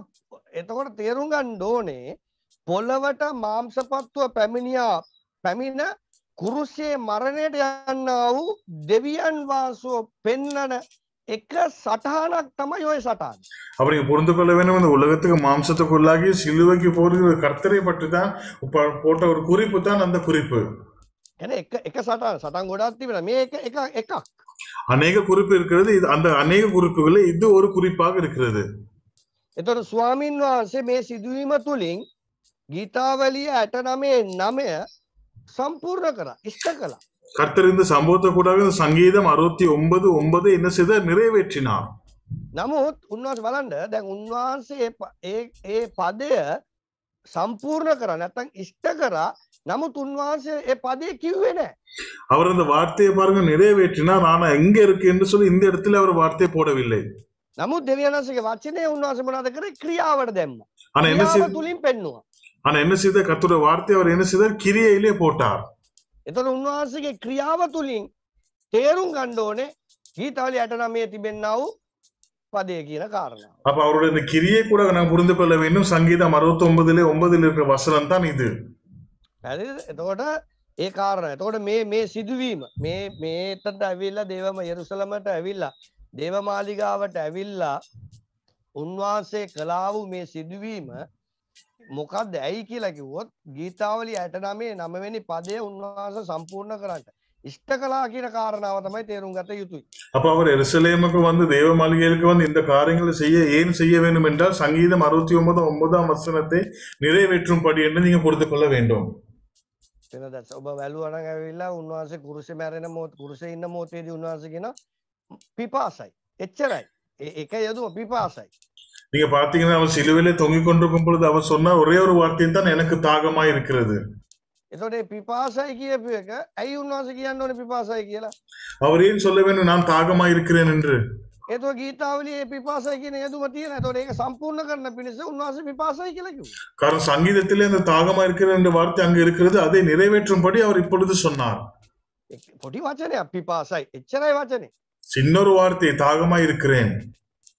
[SPEAKER 2] එතකොට තේරුම් ගන්න ඕනේ පොළවට මාංශපත්ව පැමිණියා පැමිණ කුරුසේ මරණයට යන්නා වූ දෙවියන් වාසෝ පෙන්නන එක சட்டானක් තමයි ওই சட்டான்
[SPEAKER 1] அப்படி புரிந்து கொள்ள வேண்டும் இந்த உலகத்துக்கு மாம்சத்துக்குள்ளாகி சிலுவைக்கு போறது கர்த்தரை பற்றி தான் போட்ட ஒரு குறிப்பு தான் அந்த குறிப்பு
[SPEAKER 2] ஏன்னா එක එක සටහන් සටහන් ගොඩක් තිබෙනවා මේ එක එක එකක්
[SPEAKER 1] அநேக குறிப்பு இருக்கிறது இது அந்த அநேக குறிப்புகளில் இது ஒரு குறிப்பாக இருக்கிறது
[SPEAKER 2] එතකොට ස්වාමින් වහන්සේ මේ සිදුවීම තුලින් ගීතාවලිය ඇට නමේ නමය සම්පූර්ණ කර ඉෂ්ට කලා
[SPEAKER 1] කර්තරින්ද සම්බෝධ කොටාගෙන සංගීත මරොත්ති ඔම්බද ඔම්බද එන්න සිද නිරේවෙච්චිනා
[SPEAKER 2] නමුත් උන්වහස බලන්ඩ දැන් උන්වහන්සේ ඒ පදය සම්පූර්ණ කර නැතන් ඉෂ්ට කරා නමුත් උන්වහන්සේ ඒ පදය කිව්වේ නෑ
[SPEAKER 1] அவர் அந்த வார்த்தையை பாருங்க நிறைவேற்றினா நான் எங்க இருக்கு என்று சொல்லி இந்த இடத்துல அவர் வார்த்தையை போடவில்லை
[SPEAKER 2] නමුත් දෙවියන්සගේ වචනය උන්වහස මොනවද කරේ ක්‍රියාවට දැම්මා අනේ එන්න තුලින් පෙන්නවා
[SPEAKER 1] ஆனா என்ன செய்த கத்துடைய வார்த்தை அவர் என்ன செய்தார் கிரியையிலே போட்டார்
[SPEAKER 2] එතන උන්වහන්සේගේ ක්‍රියාව තුලින් තේරුම් ගන්න ඕනේ ගීතාවල 89 තිබෙන්නා වූ பதே කියන காரணம்
[SPEAKER 1] அப்ப அவருடைய இந்த கிரியை கூட நான் புரிந்து கொள்ள வேண்டும் சங்கீதம் 69லே 9ல் இருக்கிற வசனம் தான் இது
[SPEAKER 2] හරිද එතකොට ඒ කාරණා. එතකොට මේ මේ සිදුවීම මේ මේතට ඇවිල්ලා දේවම යෙරුසලමට ඇවිල්ලා දේවමාලිගාවට ඇවිල්ලා උන්වහන්සේ කළා වූ මේ සිදුවීම මොකක්ද ඇයි කියලා කිව්වොත් ගීතාවලිය 69 9වෙනි පදය උන්වහන්සේ සම්පූර්ණ කරාට ඉෂ්ට කළා කියන කාරණාව තමයි තේරුම් ගත යුතුයි.
[SPEAKER 1] அப்ப அவர் எருசலேமுக்கு வந்து தேவ மாளிகைகளுக்கு வந்து இந்த காரியங்களை செய்ய ஏன் செய்ய வேண்டும் என்றால் சங்கீதம் 69 9ஆம் வசனத்தை நிறைவேற்றும்படி என்று நீங்க புரிந்து கொள்ள வேண்டும்.
[SPEAKER 2] වෙනදස ඔබ වැළුවා නම් ඇවිල්ලා උන්වහන්සේ කුරුසේ මැරෙන මොහොත කුරුසේ ඉන්න මොහොතේදී උන්වහන්සේ කියන පිපාසයි. එච්චරයි. ඒක යදුම පිපාසයි.
[SPEAKER 1] நீங்க பாத்தீங்கன்னா அவன் சிலுவையில தொங்கிக் கொண்டிருக்கும் பொழுது அவன் சொன்ன ஒரே ஒரு வார்த்தை தான் எனக்கு தாகமா இருக்கிறது ஐ அவர் ஏன் சொல்ல வேண்டும் நான் தாகமா இருக்கிறேன் என்று
[SPEAKER 2] ඒතු ගීතාවලේ පිපාසය කියන යතුම තියෙන තොට ඒක සම්පූර්ණ කරන පිණිස උන්වහස පිපාසයි කියලකු
[SPEAKER 1] කර සංගීතத்தில் இந்த தாகமா இருக்கிற வார்த்தை அங்க இருக்கிறது அதை நிறைவேற்றும்படி அவர் இப்பொழுது சொன்னார்
[SPEAKER 2] பொடி வாச்சனே பிபாசாய் எச்சராய் வாச்சனே
[SPEAKER 1] சின்னொரு வார்த்தை தாகமா இருக்கிறேன்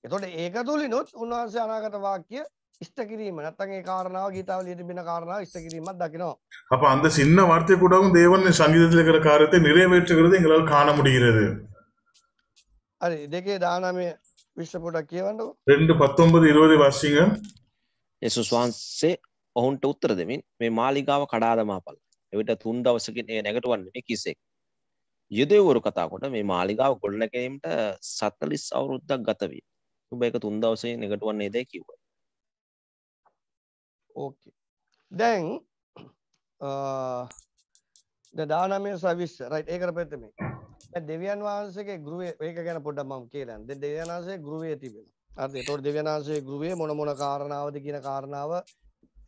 [SPEAKER 2] එතොට ඒක තුළිනුත් උන්වහන්සේ අනාගත වාක්‍ය ස්ට කිරීම නැත්තන් ඒ කාරණාව ගීතාවලියට බින කාරණාව ස්ට කිරීමක් දකිනවා
[SPEAKER 1] අප අන්ද සින්න වර්තයකුඩාவும் தேவன் සංගීතத்தில் இருக்கிற காரியத்தை நிறைவேற்றுகிறது எங்களால் காண முடிகிறது
[SPEAKER 2] அது இதுக்கே தானாமே විශ්වපොඩ කියවන්නකෝ
[SPEAKER 3] ரெண்டு பத்தொன்பது இருபது வாசிங்க යේසුස් වහන්සේ ඔවුන්ට උත්තර දෙමින් මේ මාලිගාව කඩාදමාපල් එවිට තුන් දවසකින් එය නැගටවන්නේ මේ කිසෙක් යුදෙවරු කතාකොට මේ මාලිගාව ගොඩනැගීමට 40 අවුරුද්දක් ගත විය එක තුන් දවසේ නිකටුවන්නේ දේ කිව්ව
[SPEAKER 2] ඕකේ දැන් දානමය සවිස් රයිට් ඒකර පැත්තම දෙවියන් වහන්සේගේ ගෘහය ඒක ගැන පොඩ්ඩක් මම කියලා දැන් දෙවියන් වහන්සේ ගෘහයේ තිබෙනවා හරිද ඒතකොට දෙවියන් වහන්සේ ගෘහයේ මොන මොන කාරණාවද කියන කාරණාව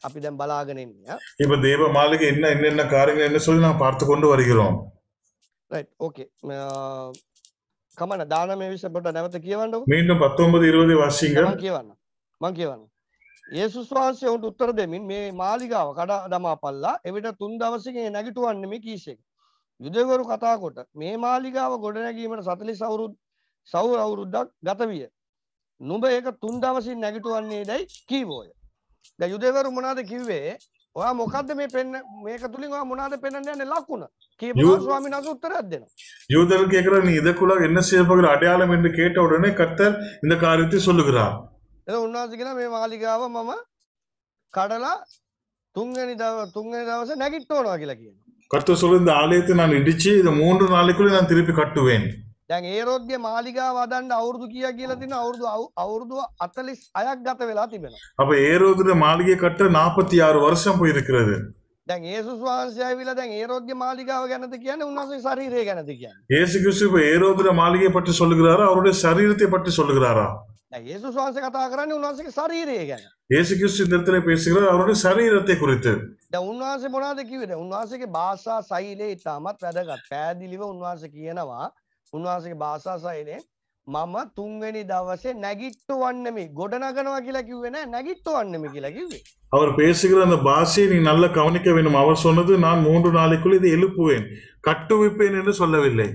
[SPEAKER 2] අපි දැන් බලාගෙන ඉන්නේ
[SPEAKER 1] இப்ப தேவ மாளிகை என்ன என்னென்ன காரியங்கள் என்ன சொல்லி நான் பார்த்து கொண்டு வருகிறோம்
[SPEAKER 2] ரைட் ஓகே කමන දානමය විෂය පොඩ නැවත කියවන්නකෝ. මේන්න 19 20 වර්ෂින් ගන්න. මම කියවන්න. මම කියවන්න. යේසුස් වහන්සේ උන්ට උත්තර දෙමින් මේ මාලිගාව කඩ දමාපල්ලා එවිට තුන් දවසකින් නැගිටවන්නේ මේ කීසෙක. යුදෙවරු කතා කොට මේ මාලිගාව ගොඩ නැගීමට 40 අවුරුදු සවුර අවුරුද්දක් ගත විය. නුඹ ඒක තුන් දවසින් නැගිටවන්නේ දැයි කීවෝය. දැන් යුදෙවරු මොනවද කිව්වේ? ඔයා මොකක්ද මේ පෙන්න මේක තුළින් ඔයා මොනාද පෙන්වන්න යන්නේ ලකුණ කියපු ස්වාමීන් වහන්සේ උත්තරයක් දෙනවා
[SPEAKER 1] யூதர்கள் கேக்குற நீ இதற்குள்ளாக என்ன செய்யப்போகிற அடையாளம் என்று கேட்ட உடனே கர்த்தர் இந்த காரியத்தை சொல்லுகிறார் එතකොට
[SPEAKER 2] උන්වහන්සේ කියන මේ මාලිගාව මම කඩලා තුන්වෙනි දවස් තුන්වෙනි දවසේ නැගිට්ටවනවා
[SPEAKER 1] කියලා කියනවා கர்த்தர் சொல்ல இந்த ஆலயத்தை நான் இடிச்சு இது மூன்று நாளைக்குள்ளே நான் திருப்பி கட்டுவேன் දැන් ඒරොඩ්ගේ මාලිගාව වදන්න අවුරුදු කියා කියලා තියෙන අවුරුදු අවුරුදු 46ක් ගත වෙලා තිබෙනවා. අප ඒරොඩ්ගේ මාලිගය කට්ට 46 වර්ෂම් පොයිද කරද? දැන්
[SPEAKER 2] යේසුස් වහන්සේ ආවිලා දැන් ඒරොඩ්ගේ මාලිගාව ගැනද කියන්නේ උන්වහන්සේ ශරීරය ගැනද කියන්නේ?
[SPEAKER 1] යේසුස් கிறிஸ்துவ ඒරොඩ්ගේ මාලිகையை பற்றி சொல்லுகிறாரா அவருடைய சரீரத்தை பற்றி சொல்லுகிறாரா?
[SPEAKER 2] දැන් යේසුස් වහන්සේ කතා කරන්නේ උන්වහන්සේගේ ශරීරය ගැන.
[SPEAKER 1] යேசு கிறிஸ்து இந்த இடத்துல பேசுகிறார் அவருடைய சரீரத்தை குறித்து.
[SPEAKER 2] දැන් උන්වහන්සේ මොනවද කිව්වේ? දැන් උන්වහන්සේගේ භාෂා ශෛලිය ඉතාමත් වැදගත්. පැහැදිලිව උන්වහන්සේ කියනවා උන්වහන්සේගේ භාෂාසයනේ මම තුන්වෙනි දවසේ නැගිට්ටුවන්නමි ගොඩනගනවා කියලා කිව්වේ නෑ නැගිට්ටුවන්නමි කියලා කිව්වේ
[SPEAKER 1] அவர் பேசுகிற அந்த பாஷையை நீ நல்லா கவனிக்க வேண்டும் அவர் சொன்னது நான் மூன்று நாளைக்குள் இதை எழுப்புவேன் கட்டுவிப்பேன் என்று சொல்லவில்லை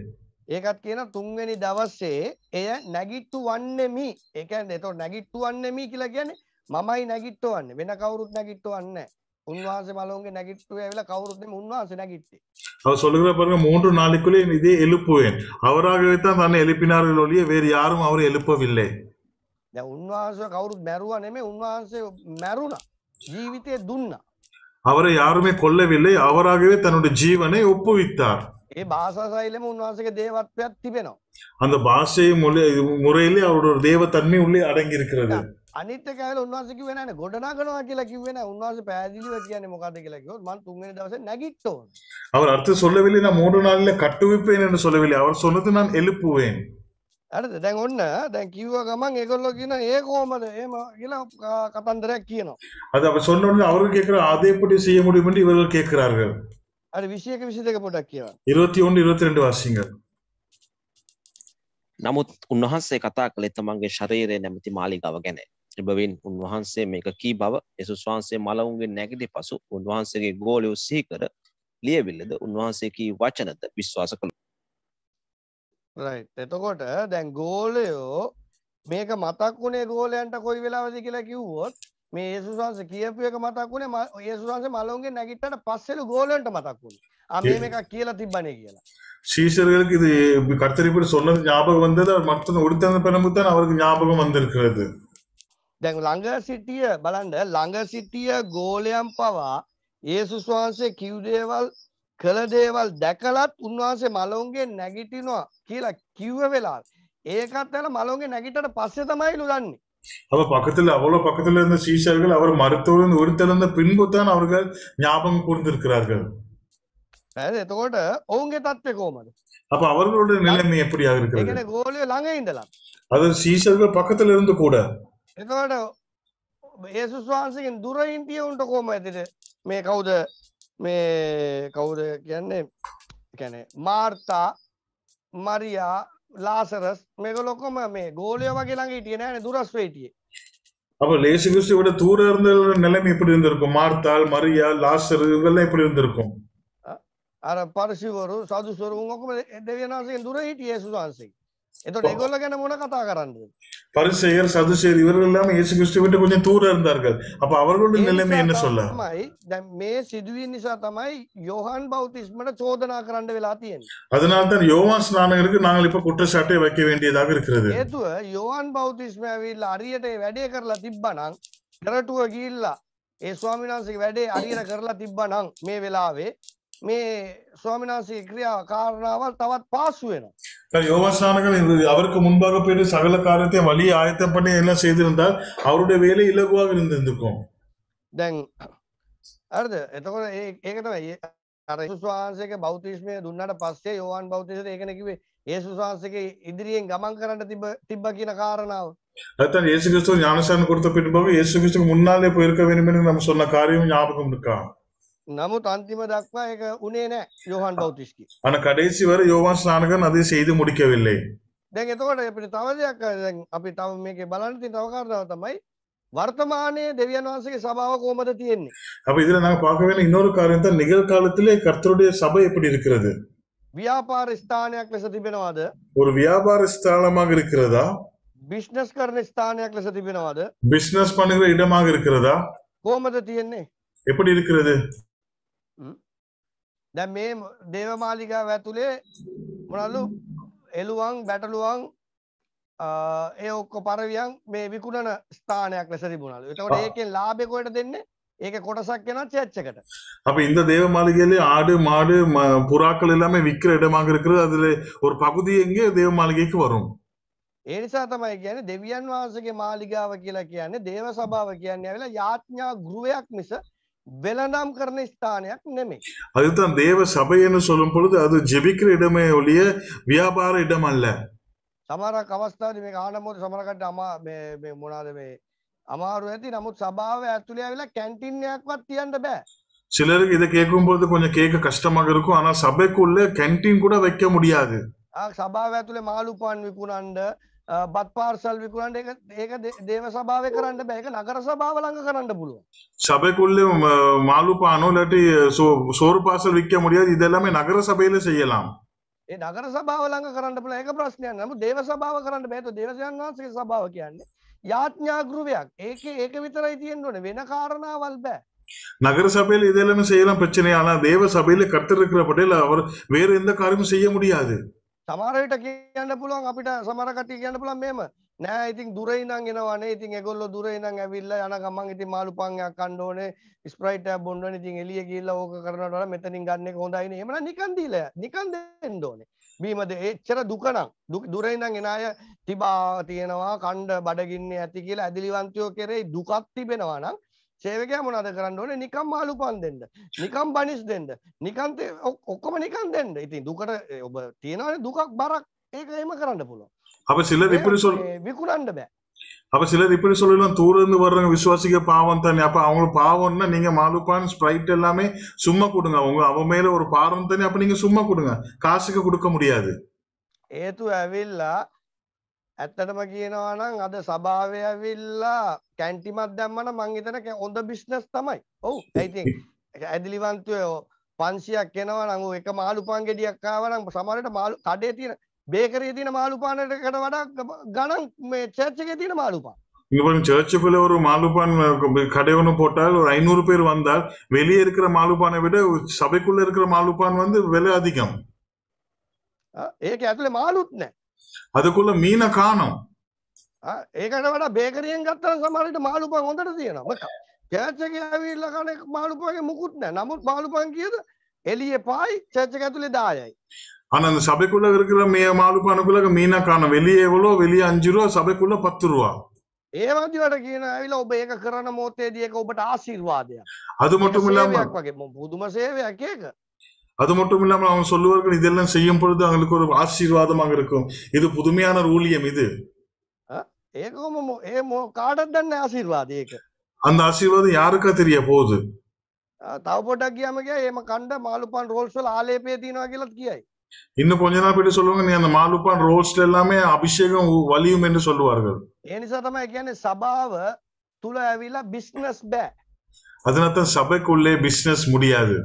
[SPEAKER 2] ඒකත් කියන තුන්වෙනි දවසේ එය නැගිට්ටුවන්නේමි ඒ කියන්නේ එතකොට නැගිට්ටුවන්නේමි කියලා කියන්නේ මමයි නැගිට්ටවන්නේ වෙන කවුරුත් නැගිට්ටවන්නේ නැහැ උන්වහන්සේ මලවුන්ගේ නැගිට්ටුව ඇවිල්ලා කවුරුත් නෙමෙයි උන්වහන්සේ නැගිට්ටේ.
[SPEAKER 1] அவர் சொல்லுகிற பாருங்க மூன்று நாளுக்குள்ளே இதே எழுப்புவேன் அவராகவே தான் தன்னை எழுப்பினார்கள் ஒழிய வேறு யாரும் அவரை எழுப்பவில்லை
[SPEAKER 2] දැන් උන්වහන්සේ කවුරුත් මැරුවා නෙමෙයි උන්වහන්සේ මැරුණා. ජීවිතේ දුන්නා.
[SPEAKER 1] அவரை யாருமே கொல்லவில்லை அவராகவே தன்னுடைய ஜீவனை ஒப்புவித்தார்
[SPEAKER 2] ඒ භාෂා ශෛලෙම උන්වහන්සේගේ දේවත්වයක් තිබෙනවා.
[SPEAKER 1] அந்த பாஷை மொழி முறையிலே அவருடைய தேவ தன்மை உள்ளே அடங்கி இருக்கிறது අනිත් එක ඇවිල්ලා උන්වහන්සේ කිව්වේ නැහැ නේ ගොඩනගනවා කියලා කිව්වේ නැහැ
[SPEAKER 2] උන්වහන්සේ පැහැදිලිව කියන්නේ මොකද්ද කියලා කිව්වොත් මම තුන්වෙනි දවසේ නැගිට්ට ඕන
[SPEAKER 1] அவர் அடுத்து சொல்லவில்லை நான் மூன்று நாளில் கட்டுவிப்பேன் என்று சொல்லவில்லை அவர் சொன்னது நான் எழுப்புவேன்
[SPEAKER 2] හරිද දැන් ඔන්න දැන් කිව්ව ගමන් ඒගොල්ලෝ කියන ඒ කොහමද එහෙම කියලා කතන්දරයක් කියනවා
[SPEAKER 1] අද අපි சொன்ன உடனே அவர்கள் கேக்குற அதே எப்படி செய்ய முடியும் என்று இவர்கள் கேட்கிறார்கள்
[SPEAKER 2] අර 21 22 පොඩක් කියවන්න
[SPEAKER 3] 21 22 වාසියங்கள் නමුත් උන්වහන්සේ කතා කළේ තමන්ගේ ශරීරය නැමැති මාලිගාව ගැන ප්‍රශ්න බවින් උන්වහන්සේ මේක කී බව යේසුස් වහන්සේ මලවුන්ගෙන් නැගිටි පසු උන්වහන්සේගේ ගෝලය සිහි කර ලියවිල්ලද උන්වහන්සේ කී වචනද විශ්වාස කළා.
[SPEAKER 2] රයිට් එතකොට දැන් ගෝලයෝ මේක මතක් වුණේ ගෝලයන්ට කොයි වෙලාවද කියලා කිව්වොත් මේ යේසුස් වහන්සේ කියපු එක මතක් වුණේ යේසුස් වහන්සේ මලවුන්ගෙන් නැගිට්ටට පස්සෙලු ගෝලයන්ට මතක් වුණේ. ආ මේ මේකක් කියලා තිබ්බනේ කියලා.
[SPEAKER 1] சீஷர்களுக்கு இது கர்த்தர் இப்படி சொன்னது ஞாபகம் வந்தது அவர் மற்ற ஒடுத்தது பெறும்போது தான் அவருக்கு ஞாபகம் வந்திருக்கிறது
[SPEAKER 2] දැන් ළඟ සිටිය බලන්න ළඟ සිටිය ගෝලයන් පවා යේසුස් වහන්සේ කිව් දේවල් කළ දේවල් දැකලත් උන්වහන්සේ මලවුන්ගේ නැගිටිනවා කියලා කිව්ව වෙලාවේ ඒකත් යන මලවුන්ගේ නැගිටට பස්සේ තමයි නුදන්නේ
[SPEAKER 1] அப்ப பக்கத்துல அவ்வளவு பக்கத்துல இருந்த சீஷர்கள் அவர் மருத்துவரின் ஒரு திறந்த பின்பு தான் அவர்கள் ஞாபகம் கூர்ந்திருக்கிறார்கள்
[SPEAKER 2] එතකොට ඔවුන්ගේ தත්ත්වය කොහමද
[SPEAKER 1] அப்ப அவர்களுடைய நிலைமை எப்படியாக இருக்கிறது
[SPEAKER 2] கோலியோ ළඟ ඉඳලා
[SPEAKER 1] அது சீஷர்கள் பக்கத்துல இருந்து கூட
[SPEAKER 2] එතවට ඒසුස් වහන්සගෙන් දුර ඉන්ටියවුන්ට කෝම ඇතිට මේ කවුද මේ කවුද කියන්නේ කැනෙ මාර්තා මරයා ලාසරස් මේක ලොකොම මේ ගෝලය වගේ ළඟ හිටිය නෑන දුරස් වේටියේ
[SPEAKER 1] அப்ப லேசு கிறிஸ்து விட தூரம் இருந்த நிலைமை எப்படி இருந்திருக்கும் மார்த்தால் மரியா லாசர் இவங்கெல்லாம் எப்படி இருந்திருக்கும்
[SPEAKER 2] அர பரிசுவரும் சதுசுவரும் உங்க தெய்வநாசின் එතකොට ඒගොල්ල ගැන මොන කතා කරන්නද
[SPEAKER 1] பரிசெயர் சதுசேர் இவர்கள் எல்லாம் இயேசு கிறிஸ்துவிட்ட கொஞ்சம் தூர இருந்தார்கள் அப்ப அவர்களுடைய நிலைமை என்ன சொல்ல மே சிதுவி நிசா தமாய் யோகான் பௌத்திஸ்மட சோதனா கரண்ட வேலா තියෙන அதனால தான் யோவான் ஸ்நானகருக்கு நாங்கள் இப்ப குற்றச்சாட்டை வைக்க வேண்டியதாக இருக்கிறது ஏதுவ யோவான் பௌத்திஸ்மே அவில்ல
[SPEAKER 2] அரியட்ட වැඩේ කරලා තිබ්බනම් කරටුව ගිහිල්ලා ඒ ස්වාමීන් වහන්සේගේ වැඩේ අරියට කරලා තිබ්බනම් මේ වෙලාවේ මේ ස්වාමිනාන්සේ ක්‍රියා කාරණාවල් තවත් පාසු වෙනවා.
[SPEAKER 1] யோகஸ்தானங்கள் அவருக்கு முன்பாக போயிட்டு சகல காரியத்தையும் வழி ஆயத்தம் பண்ணி எல்லாம் செய்திருந்தால் அவருடைய வேலை இலகுவாக இருந்திருக்கும்
[SPEAKER 2] දැන් හරිද එතකොට ඒක තමයි අර යේසුස් වහන්සේගේ බෞතිස්මය දුන්නාට පස්සේ යෝහාන් බෞතිස්මයට ඒකනේ කිව්වේ යේසුස් වහන්සේගේ ඉදිරියෙන් ගමන් කරන්න තිබ්බ තිබ්බ කියන காரணාව.
[SPEAKER 1] නැත්නම් යේසුස් ක්‍රිස්තුව ඥානසන්න கொடுத்த பின்பு இயேசு கிறிஸ்துக்கு முன்னாலே போயிருக்க வேண்டும் என்று நம்ம சொன்ன காரியம் ஞாபகம் இருக்கா?
[SPEAKER 2] නමුත් අන්තිම දක්වා ඒක උනේ නෑ යෝහන් බෞතිස්කි
[SPEAKER 1] අන කඩේසිවර යෝවන් ස්නාන කරන අද සේද මුඩිකවෙල්ලේ
[SPEAKER 2] දැන් එතකොට අපිට තව දෙයක් දැන් අපි තව මේකේ வர்த்தமானே தேவியன் வாசகி சபாவ கோமத தியன்னு
[SPEAKER 1] அப்ப இதுல நாங்க பார்க்க வேண்டிய இன்னொரு காரியம் தான் நிகழ்காலத்திலே கர்த்தருடைய சபை எப்படி இருக்கிறது வியாபார ஸ்தானியாக சதிபினவா அது ஒரு வியாபார ஸ்தானமாக இருக்கிறதா
[SPEAKER 2] பிசினஸ் கரண ஸ்தானியாக சதிபினவா அது
[SPEAKER 1] பிசினஸ் பண்ணுகிற இடமாக இருக்கிறதா
[SPEAKER 2] கோமத தியன்னு எப்படி இருக்கிறது දැන් මේ දේවමාලිකාව ඇතුලේ මොනලු එළුවන් බැටළුවන් ඒ ඔක්කො පරවියන් මේ විකුණන ස්ථානයක් ලෙස තිබුණලු. එතකොට ඒකෙන් ලාභය කොහෙට දෙන්නේ? ඒක කොටසක් වෙනවා චර්ච් එකට.
[SPEAKER 1] අපි இந்த தேவமாளிகையிலே ஆடு மாடு புறாக்கள் எல்லாமே விக்கிற இடமாக இருக்கிறது அதுல ஒரு பகுதி எங்கே தேவமாளிகைக்கு வரும்.
[SPEAKER 2] ඒ නිසා තමයි කියන්නේ දෙවියන් වහන්සේගේ මාලිගාව කියලා කියන්නේ දේව සභාව කියන්නේ ඇවිල්ලා යාඥා ගෘහයක් මිස වෙළඳම් කරන ස්ථානයක් නෙමෙයි.
[SPEAKER 1] அதுதான் தேவ சபை என்று சொல்லும் பொழுது அது ஜெபிக்கிற இடமே ஒழிய வியாபார இடம் அல்ல.
[SPEAKER 2] සමහරක් අවස්ථාවේ මේක ආනමෝද සමහරකට අමා මේ මේ මොනවාද මේ අමාරු ඇති නමුත් සභාව ඇතුළේ ඇවිල්ලා කැන්ටින්
[SPEAKER 1] එකක්වත් තියන්න බෑ. சிலருக்கு இதை கேட்கும் பொழுது கொஞ்சம் கேட்க கஷ்டமாக இருக்கும் ஆனா சபைக்குள்ள கேன்டீன் கூட வைக்க முடியாது. ஆ சபாவை
[SPEAKER 2] ඇතුළේ මාළු පාන් විකුණන්න බත් පාර්සල් විකුණන්ට ඒක දේව සභාව කරන්න බැක නගර සභාව ලඟ කරන්න පුළුවන්
[SPEAKER 1] සබකුල්ලෙ මාලු පානෝලට සෝර පාසල් වික්්‍ය මුඩිය ඉදල්ලම නගර සබේල සයලාම්
[SPEAKER 2] ඒ නගර සභාව ලඟ කරන්න පුළ ඒක ප්‍රශ්නය නමු දේව සභාව කරන්න බැතු දේවසයන් වහන්සේ සභාව කියන්නේ යාඥාගෘවයක් ඒක ඒක විතරයි තියෙන්ටන වෙන කාරණාවල් බෑ
[SPEAKER 1] நகர சபையில் இதெல்லாமே செய்யலாம் பிரச்சனை ஆனா தேவ சபையில கர்த்தர் இருக்கிற படையில அவர் வேற எந்த காரியமும் செய்ய முடியாது
[SPEAKER 2] සමහර විට කියන්න පුළුවන් අපිට සමහර කට්ටිය කියන්න පුළුවන් මෙහෙම නෑ ඉතින් දුර ඉඳන් එනවනේ ඉතින් ඒගොල්ලෝ දුර ඉඳන් ඇවිල්ලා යන ගමන් ඉතින් මාළු පංගයක් කන්න ඕනේ ස්ප්‍රයිට් එකක් බොන්න ඕනේ ඉතින් එළිය ගිහිල්ලා ඕක කරනවට වඩා මෙතනින් ගන්න එක හොඳයි නේ එහෙමනම් නිකන් දීලා නිකන් දෙන්න ඕනේ බීමද එච්චර දුකනම් දුරයිනම් එන අය තිබා තියෙනවා කණ්ඩ බඩගින්නේ ඇති කියලා ඇදිලිවන්තයෝ කෙරේ දුකක් තිබෙනවා නම් සේවකයා මොනවද කරන්න ඕනේ නිකම් මාළු පන් දෙන්න නිකම් බනිස් දෙන්න නිකන් ඔක්කොම නිකන් දෙන්න ඉතින් දුකට ඔබ තියෙනවනේ දුකක් බරක් ඒක එහෙම කරන්න පුළුවන්
[SPEAKER 1] අප சில ரிப்பரிசோல் விக்குறන්න බෑ அப்ப சில ரிப்பரிசோல் எல்லாம் தூரந்து வர்றவங்க விசுவாசிக்க பாவம் தானே அப்ப அவங்களுக்கு பாவம்னா நீங்க மாலுப்பான் ஸ்ப்ரைட் எல்லாமே சும்மா கொடுங்க அவங்க அவ மேல ஒரு பாவம் தானே அப்ப நீங்க சும்மா கொடுங்க காசுக்கு கொடுக்க முடியாது
[SPEAKER 2] ஏது அவில்லா ඇත්තටම කියනවා නම් අද සභාවේ ඇවිල්ලා කැන්ටිමක් දැම්මම මං හිතන හොඳ බිස්නස් තමයි. ඔව්. ඒ ඉතින් ඇදිලිවන්තය 500ක් එනවා නම් ඔය එක මාළු පාන් ගෙඩියක් ආව නම් සමහරවිට මාළු කඩේ තියෙන බේකරියේ තියෙන මාළු පානකට වඩා ගණන් මේ චර්ච් එකේ තියෙන මාළු පාන්.
[SPEAKER 1] இவன் சர்ச்சுக்குள்ள ஒரு மாலுப்பான் கடை ஒன்று போட்டால் ஒரு ஐநூறு பேர் வந்தால் வெளியே இருக்கிற மாலுப்பானை விட சபைக்குள்ள இருக்கிற மாலுப்பான் வந்து விலை அதிகம்
[SPEAKER 2] ඒක ඇතුලේ මාළුත් නැහැ.
[SPEAKER 1] அதுக்குள்ள மீனை காணும்
[SPEAKER 2] ඒකට වඩා බේකරියෙන් ගත්තන සමහරට මාළුපන් හොඳට තියෙනවා චර්චක ඇවිල්ලා කන මාළුපන්ගේ මුකුත් නෑ නමුත් මාළුපන් කියද එළිය පායි චර්චක ඇතුලේ දායයි
[SPEAKER 1] ஆனா அந்த சபைக்குள்ள இருக்கிற மே மாலுப்பானுக்குள்ள மீனா காணும் வெளியே எவ்வளோ வெளியே அஞ்சு ரூபா சபைக்குள்ள பத்து ரூபா
[SPEAKER 2] ඒවාදිවට කියන ඇවිල ඔබ ඒක කරන මෝතේදියක ඔබට ආශිර්වාදයක්. අද මොටම ලම වගේ පුදුම සේවයක් ඒක.
[SPEAKER 1] அது மட்டும் இல்லாமல் அவங்க சொல்லுவார்கள் இதெல்லாம் செய்யும் பொழுது அவங்களுக்கு ஒரு ஆசீர்வாதமாக இருக்கும் இது புதுமையான ஊழியம் இது அந்த ஆசீர்வாதம் யாருக்கா தெரிய போகுது இன்னும் கொஞ்ச நாள் போயிட்டு சொல்லுவாங்க நீ அந்த மாலுப்பான் ரோல்ஸ்ல எல்லாமே அபிஷேகம் சொல்லுவார்கள் அதனால சபைக்குள்ளே பிசினஸ் முடியாது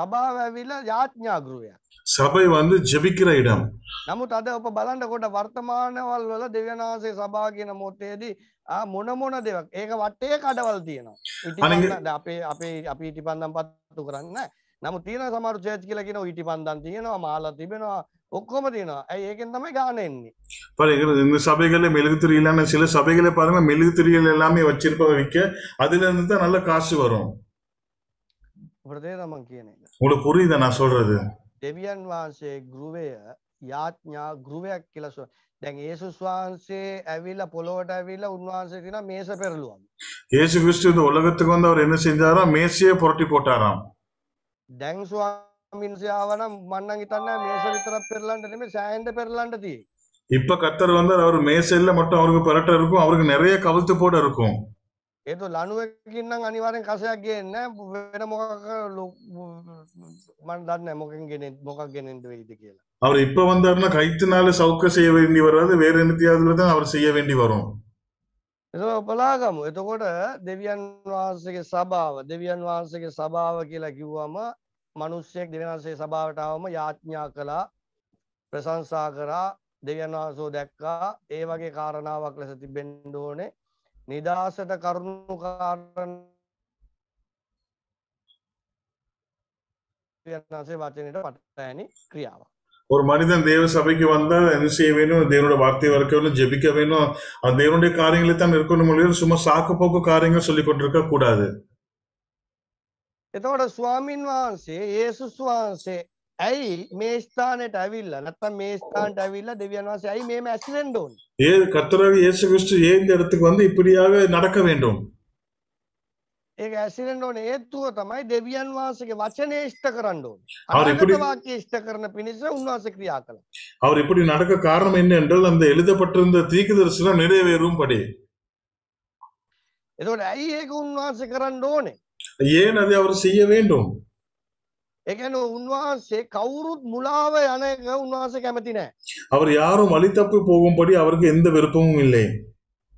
[SPEAKER 2] සභාව ඇවිල්ලා යාඥා ගෘහයක්.
[SPEAKER 1] சபை வந்து ஜெபிக்கிற இடம்
[SPEAKER 2] නමුත් අද ඔබ බලන්න කොට වර්තමානවල් වල දෙවියනාසේ සභාව කියන මොහොතේදී ආ මොන මොන දේවල් ඒක වටේ කඩවල් තියෙනවා. ඉතින් අපේ අපේ අපි ඉටිපන්දම් පත්තු කරන්නේ නමුත් තියෙන සමහර චර්ච් කියලා කියනවා ඉටිපන්දම් තියෙනවා මාලා තිබෙනවා ඔක්කොම තියෙනවා. ඇයි ඒකෙන් තමයි ගාන එන්නේ.
[SPEAKER 1] பாருங்க இந்த சபைகளில் மெழுகு திரியிலான சில சபைகளை பாருங்க மெழுகு திரிகள் எல்லாமே வச்சிருப்ப விற்க அதுல இருந்து தான் நல்ல காசு வரும்
[SPEAKER 2] என்ன
[SPEAKER 1] செஞ்சாராம் மேசையே புரட்டி போட்டாராம் இப்ப கத்தர் வந்து அவர் மேசையில மட்டும் அவருக்கு பெரட்ட இருக்கும் அவருக்கு நிறைய கவிழ்த்து போட இருக்கும்
[SPEAKER 2] ඒතු ලනුවකින් නම් අනිවාරෙන් කසයක් ගේන්න වෙන මොකක් මන් දන්න මොකින් ගෙන මොකක් ගෙනෙන්ට වෙයිද
[SPEAKER 1] කියලා அவர் இப்ப வந்தாருன்னா கைத்து நாள் சவுக்க செய்ய வேண்டி வராது வேற என்னத்தையாவதுல தான் அவர் செய்ய வேண்டி வரும்
[SPEAKER 2] බලාගමු එතකොට දෙවියන් වහන්සේගේ සභාව දෙවියන් වහන්සේගේ සභාව කියලා කිව්වම මනුස්සයෙක් දෙවියන්සේ සභාවටාවම යාඥා කළා ප්‍රසංසා කරා දෙවියන් වහන්සෝ දැක්කා ඒ වගේ කාරණාවක් ලෙස තිබෙන්ඩ ඕනේ නිදාසට කරුණු காரணம் வார்த்தையினிட பட்டாயணி
[SPEAKER 1] கிரியாவா ஒரு மனிதன் தேவ சபைக்கு வந்தா என்ன செய்ய வேணும் தேவனுடைய வார்த்தை வளர்க்க வேணும் ஜெபிக்க வேணும் அந்த தேவனுடைய காரியங்களை தான் இருக்கணும் ஒழிய சும்மா சாக்கு போக்கு காரியங்கள் சொல்லி கொண்டிருக்க கூடாது
[SPEAKER 2] එතකොට ස්වාමින් වහන්සේ යේසුස් වහන්සේ ඇයි මේ ස්ථානයට ඇවිල්ලා නැත්තම් මේ ස්ථානට ඇවිල්ලා දෙවියන් වහන්සේ ඇයි මේම ඇසිරෙන්න ඕනේ?
[SPEAKER 1] ඒ கர்த்தராகிய இயேசு கிறிஸ்து ஏன் இந்த இடத்துக்கு வந்து இப்படியாக நடக்க வேண்டும்?
[SPEAKER 2] ඒක ඇසිරෙන්න ඕනේ හේතුව තමයි දෙවියන් වහන්සේගේ වචනේ ඉෂ්ට කරන්න ඕනේ. අනාගත වාක්‍ය ඉෂ්ට කරන පිණිස උන්වහන්සේ ක්‍රියා කළා.
[SPEAKER 1] அவர் இப்படி நடக்க காரணம் என்ன என்றால் அந்த எழுதப்பட்டிருந்த தீர்க்கதரிசனம் நிறைவேறும் படி.
[SPEAKER 2] එතකොට ඇයි ඒක උන්වහන්සේ කරන්න ඕනේ?
[SPEAKER 1] ஏன் அதை அவர் செய்ய வேண்டும்?
[SPEAKER 2] එකන උන්වහන්සේ කවුරුත් මුලාව යනක උන්වහන්සේ කැමති නෑ.
[SPEAKER 1] அவர் யாரும் அழித்தப்பு போகும்படி அவருக்கு எந்த விருப்பமும் இல்லை.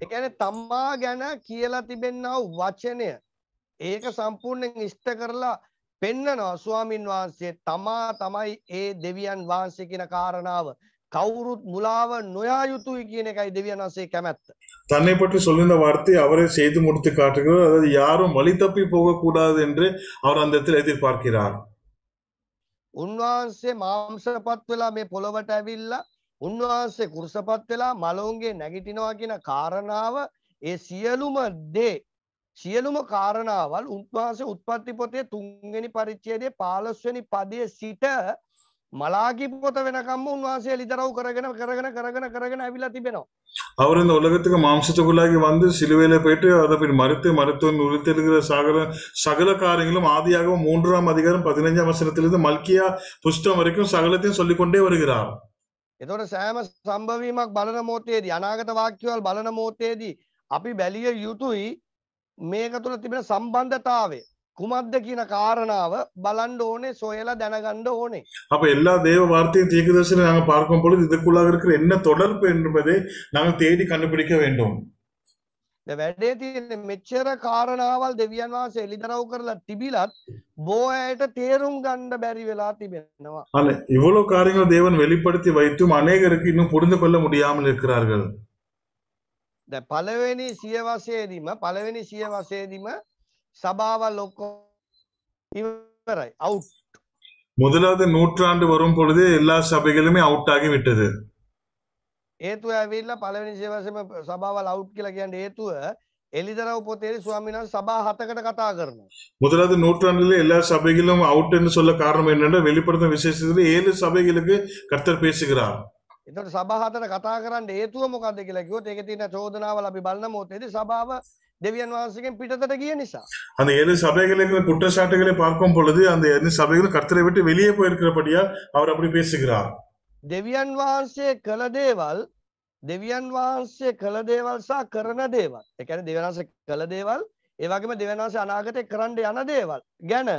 [SPEAKER 1] එකන තම්මා
[SPEAKER 2] ගැන කියලා තිබෙනා වචනය ඒක සම්පූර්ණයෙන් ඉෂ්ට කරලා පෙන්නනවා ස්වාමින් වහන්සේ තමා තමයි ඒ දෙවියන් වහන්සේ කියන කාරණාව කවුරුත් මුලාව නොයා යුතුයි කියන එකයි දෙවියන් වහන්සේ කැමැත්ත.
[SPEAKER 1] தன்னை பற்றி சொல்லின வார்த்தை அவரே செய்து முடித்து காட்டுகிறார் அதாவது யாரும் வழி தப்பி போகக்கூடாது என்று அவர் அந்த இடத்தில் எதிர்பார்க்கிறார்
[SPEAKER 2] උන්වහන්සේ මාංශපත් වෙලා මේ පොළොවට ඇවිල්ලා උන්වහන්සේ කුරුසපත් වෙලා මලවුන්ගේ නැගිටිනවා කියන කාරණාව ඒ සියලුම දේ සියලුම කාරණාවල් උන්වහන්සේ උත්පත්ති පොතේ තුන්වෙනි පරිච්ඡේදයේ 15 වෙනි පදයේ සිට මලාකි පොත වෙනකම්ම උන්වහන්සේ ලිදරව් කරගෙන කරගෙන කරගෙන කරගෙන ඇවිල්ලා තිබෙනවා.
[SPEAKER 1] அவரு இந்த உலகத்துக்கு மாம்சத்துக்குள்ளாகி வந்து சிலுவையில போயிட்டு அதை பின் மறுத்து மருத்துவம் உறுத்திருக்கிற சகல சகல காரியங்களும் ஆதியாகவும் மூன்றாம் அதிகாரம் பதினைஞ்சாம் வசனத்திலிருந்து மல்கியா புஸ்தம் வரைக்கும் சகலத்தையும் சொல்லிக்கொண்டே வருகிறார்
[SPEAKER 2] එතොට සෑම සම්භවීමක් බලන මෝතයේදී අනාගත වාක්‍යවල් බලන මෝතයේදී අපි බැලිය යුතුයි මේක තුළ තිබෙන සම්බන්ධතාවේ කුමක්ද කියන කාරණාව බලන්න ඕනේ සොයලා දැනගන්න ඕනේ
[SPEAKER 1] அப்ப எல்லா தேவ வார்த்தையும் தீர்க்கதரிசனம் நாங்க பார்க்கும் பொழுது இதுக்குள்ளாக இருக்கிற என்ன தொடர்பு என்பதை நாங்கள் தேடி கண்டுபிடிக்க வேண்டும்
[SPEAKER 2] වැඩේ තියෙන්නේ මෙච්චර කාරණාවල් දෙවියන් වහන්සේ එලිදරව් කරලා තිබිලත් බෝයට තේරුම් ගන්න බැරි වෙලා තිබෙනවා.
[SPEAKER 1] අනේ இவ்வளவு காரியங்கள் தேவன் வெளிப்படுத்தி வைத்தும் அநேகருக்கு இன்னும் புரிந்து கொள்ள முடியாமல் இருக்கிறார்கள்.
[SPEAKER 2] දැන් පළවෙනි සියවසේදීම පළවෙනි සියවසේදීම சபாவ லோக்கோ இவரை அவுட்
[SPEAKER 1] முதலாவது நூற்றாண்டு வரும் பொழுது எல்லா சபைகளுமே அவுட் ஆகி විටද
[SPEAKER 2] හේතුව ඇවිල්ලා පළවෙනි සේවසෙම සභාවල් අවුට් කියලා කියන්නේ හේතුව එලිදරව් පොතේදී ස්වාමීන් වහන්සේ සභා හතකට කතා කරනවා
[SPEAKER 1] முதலாவது நூற்றாண்டில் எல்லா சபைகளும் அவுட்னு சொல்ல காரணம் என்னன்னா வெளிப்படுத்தும் விசேஷத்தில் ஏழு சபைகளுக்கு கர்த்தர் பேசுகிறார்
[SPEAKER 2] එතකොට සභා හතර කතා කරන්න හේතුව මොකද්ද කියලා කිව්වොත් ඒකේ තියෙන චෝදනාවල් අපි බලන මොහොතේදී සභාව දෙවියන් වහන්සේගෙන් පිටතට ගිය නිසා
[SPEAKER 1] அந்த ஏழு சபைகளுக்கு குற்றச்சாட்டுகளை பார்க்கும் பொழுது அந்த ஏழு சபைகள் கர்த்தரை விட்டு வெளியே போயிருக்கிறபடியால் அவர் அப்படி பேசுகிறார்
[SPEAKER 2] දෙවියන් වහන්සේ කළ දේවල් දෙවියන් වහන්සේ කළ දේවල් සහ කරන දේවල් ඒ කියන්නේ දෙවියන් වහන්සේ කළ දේවල් ඒ වගේම දෙවියන් වහන්සේ අනාගතේ කරන්න යන දේවල් ගැන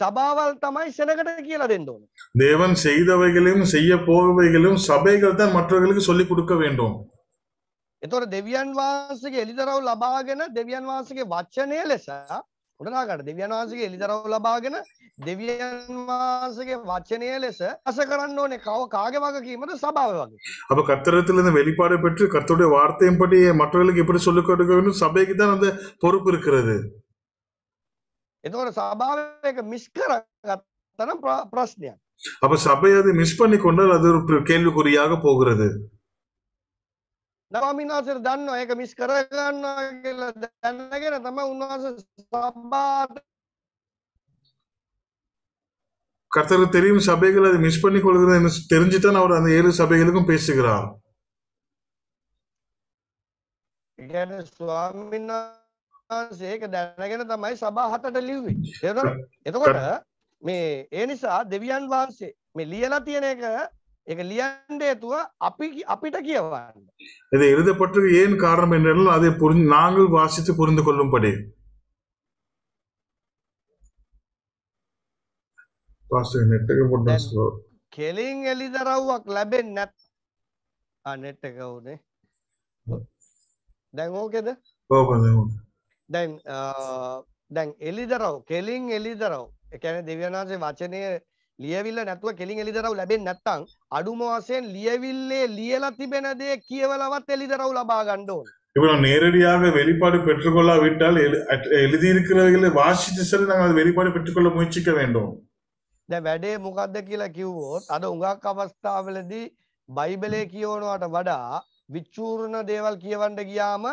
[SPEAKER 2] சபாவால் තමයි සෙනගට කියලා දෙන්න ඕනේ.
[SPEAKER 1] தேவன் செய்தவைகளையும் செய்ய போகவைகளையும் சபைகள் தான் மற்றவர்களுக்கு சொல்லி கொடுக்க வேண்டும்.
[SPEAKER 2] එතොට දෙවියන් වහන්සගේ එලිදරව් ලබාගෙන දෙවියන් වහන්සගේ වච්චනය ලෙස උඩනාකට දෙවියන් වහන්සගේ එලිදරව් ලබාගෙන දෙවියන් වහන්සගේ වචනය ලෙස අස කරන්න ඕනේ කව කාගේ වගකීමද සභාව වගේ
[SPEAKER 1] அப்ப கர்த்தரத்துல இருந்து வெளிப்பாடு பெற்று கர்த்தருடைய வார்த்தையின்படி மற்றவர்களுக்கு எப்படி சொல்லிக் கொடுக்க வேண்டும் சபைக்கு தான் அந்த பொறுப்பு இருக்கிறது
[SPEAKER 2] එතකොට සභාව එක මිස් කරගත්තනම් ප්‍රශ්නයක්
[SPEAKER 1] அப்ப சபை அதை மிஸ் பண்ணி கொண்டால் அது ஒரு கேள்விக்குறியாக போகிறது
[SPEAKER 2] නවාමිනාසර දන්නවා ඒක මිස් කරගන්නවා කියලා දැනගෙන තමයි උන්වහන්සේ සබ්බාත
[SPEAKER 1] கர்த்தருக்கு தெரியும் சபைகள் அதை மிஸ் பண்ணி கொள்கிறது என்று தெரிஞ்சுதான் அவர் அந்த ஏழு சபைகளுக்கும் பேசுகிறார்
[SPEAKER 2] ඒක දැනගෙන තමයි සභා හතට ලිව්වේ. එතකොට මේ ඒ නිසා දෙවියන් වහන්සේ මේ ලියලා තියෙන එක ඒක ලියන්න ஏதுவ අපි අපිට කියවන්න
[SPEAKER 1] இது எழுதப்பட்டது ஏன் காரணம் என்றால் அதை புரிந்து நாங்கள் வாசித்து புரிந்து கொள்ளும்படி පාස්ටර් net
[SPEAKER 3] එක පොඩ්ඩක් slow
[SPEAKER 2] කෙලින් එලිදරව්වක් ලැබෙන්නේ නැත් ආ net එක උනේ දැන් ඕකේද ඕක දැන් දැන් දැන් එලිදරව් කෙලින් එලිදරව් ඒ කියන්නේ දිව්‍යනාංශේ වචනේ ලියවිල්ල නැතුව කෙලින් එළිදරව් ලැබෙන්නේ නැත්නම් අඩුම වශයෙන් ලියවිල්ලේ
[SPEAKER 1] ලියලා තිබෙන දේ කියවලවත් எளிதරව් ලබා ගන්න ඕනේ. இப்போ நேரடியாக வெளிப்பாடு பெற்றுக்கொள்ளா விட்டால் எழுதியிருக்கிறவர்களை வாசித்து சொல்லி நாங்கள் அது வெளிப்பாடு பெற்றுக்கொள்ள முயற்சிக்க வேண்டும்
[SPEAKER 2] දැන් වැඩේ මොකද්ද කියලා කිව්වොත් අද උඟක් අවස්ථාවලදී බයිබලයේ කියවනවට වඩා විචූර්ණ දේවල් කියවන්න ගියාම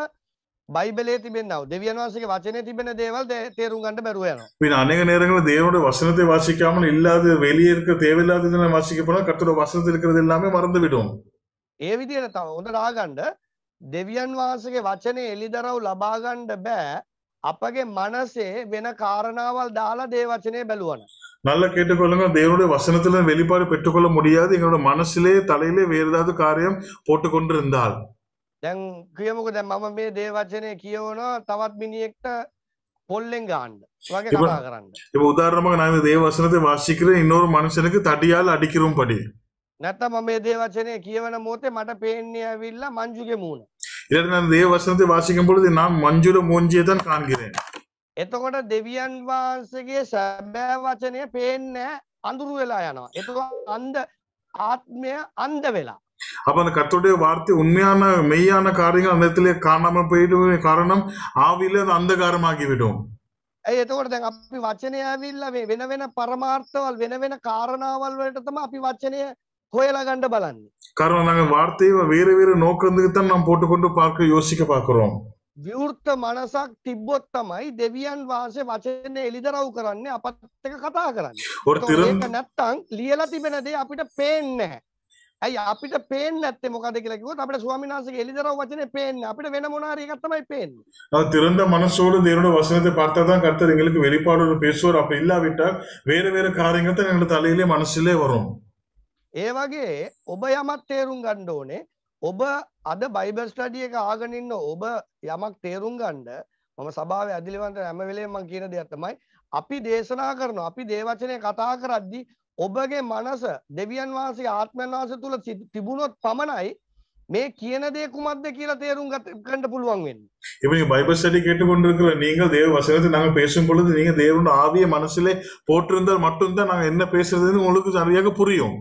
[SPEAKER 2] බයිබලේ තිබෙන්නව දෙවියන් වහන්සේගේ වචනේ තිබෙන දේවල් තේරුම් ගන්න බැරුව යනවා.
[SPEAKER 1] பின் அநேக நேரங்களில் தேவனுடைய வசனத்தை வாசிக்காமல் இல்லாத வெளியே இருக்க தேவையில்லாத இதெல்லாம் வாசிக்க போனா கர்த்தருடைய வசனத்தில் இருக்கிறது எல்லாமே மறந்து விடும்.
[SPEAKER 2] ඒ විදිහට තව හොඳට ආගන්න දෙවියන් වහන්සේගේ වචනේ එලිදරව් ලබා ගන්න බෑ. අපගේ මනසේ වෙන காரணාවල් දාලා දේ වචනේ බැලුවනම්.
[SPEAKER 1] நல்லா கேட்டுக்கொள்ளுங்க தேவனுடைய வசனத்துல வெளிப்பாடு பெற்றுக்கொள்ள முடியாது எங்களோட மனசிலே தலையிலே வேறு ஏதாவது காரியம் போட்டுக்கொண்டிருந்தால்
[SPEAKER 2] දැන් කියමුකෝ දැන් මම මේ දේ වචනේ කියවනවා තවත් මිනිහෙක්ට පොල්ලෙන් ගහන්න වගේ කතා කරන්න.
[SPEAKER 1] ඒක උදාහරණයක් නෑ දේ වචනතේ වාසිය කරේ ඉන්නෝර මනුස්සයෙක් තඩියාල අඩි කිරුම් පඩේ.
[SPEAKER 2] නැත්තම් මම මේ දේ වචනේ කියවන මොහොතේ මට පේන්නේ ඇවිල්ලා මංජුගේ මූණ.
[SPEAKER 1] ඊළඟට නම් දේ වචනතේ වාසිකම් පොළොදේ නම් මංජුල මොන්ජේතන් කාන්ගිරේ.
[SPEAKER 2] එතකොට දෙවියන් වහන්සේගේ සැබෑ වචනය පේන්නේ අඳුරු වෙලා යනවා. එතකොට අන්ධ ආත්මය අන්ධ වෙලා.
[SPEAKER 1] அப்போ அந்த கத்தருடைய வார்த்தை உண்மையான மெய்யான காரியங்கள் அந்த இடத்துல காணாமல் போயிடும் காரணம் ஆவியில் அது අන්ධකාරமாகிவிடும்
[SPEAKER 2] එතකොට දැන් අපි වචනය ඇවිල්ලා මේ වෙන වෙන පරමාර්ථවල වෙන වෙන කාරණාවල් වලට තමයි අපි වචනය හොයලා ගන්න බලන්නේ.
[SPEAKER 1] කාරණා நாங்க வார்த்தையை வேற வேற நோக்கத்துக்கு தான் நாம் போட்டுக்கொண்டு பார்க்க யோசிக்க பார்க்கிறோம்.
[SPEAKER 2] විවෘත මනසක් තිබ්බොත් තමයි දෙවියන් වහන්සේ වචනේ එලිදරව් කරන්නේ අපත් එක කතා කරන්නේ. ඒක නැත්තම් ලියලා තිබෙන දේ අපිට පේන්නේ නැහැ. ඇයි අපිට පේන්නේ නැත්තේ මොකද කියලා කිව්වොත් අපිට ස්වාමීන් වහන්සේගේ එළිදරව් වචනේ පේන්නේ අපිට වෙන මොන හරි එකක් තමයි පේන්නේ.
[SPEAKER 1] அவன் திறந்த மனசோடு தேவனுடைய வசனத்தை பார்த்தா தான் கர்த்தர் எங்களுக்கு வெளிப்பாடோடு பேசுவார் அப்படி இல்லாவிட்டால் வேற வேற காரியங்கள் தான் எங்களுக்கு தலையிலே மனசுலே வரும்.
[SPEAKER 2] ඒ වගේ ඔබ යමක් තේරුම් ගන්න ඕනේ. ඔබ අද බයිබල් ස්ටඩි එක ආගෙන ඉන්න ඔබ යමක් තේරුම් ගන්න මම සභාවේ අදිලිවන්ත හැම වෙලේම මම කියන දෙයක් තමයි අපි දේශනා කරනවා අපි දේවචනය කතා කරද්දී ඔබගේ මනස දෙවියන් වහන්සේ ආත්මයන් වහන්සේ තුල තිබුණොත් පමණයි මේ කියන දේ කුමක්ද කියලා தேரும் கண்ட පුළුවන් වෙන්නේ.
[SPEAKER 1] இப்படி பைபிள் ஸ்டடி கேட்டுக்கொண்டிருக்கிற நீங்கள் தேவ வசனத்தை நாங்க பேசும் பொழுது நீங்க தேவனுடைய ஆவிய மனசுல போட்டிருந்தால் மட்டும்தான் நாங்க என்ன பேசுறதுன்னு உங்களுக்கு சரியாக புரியும்.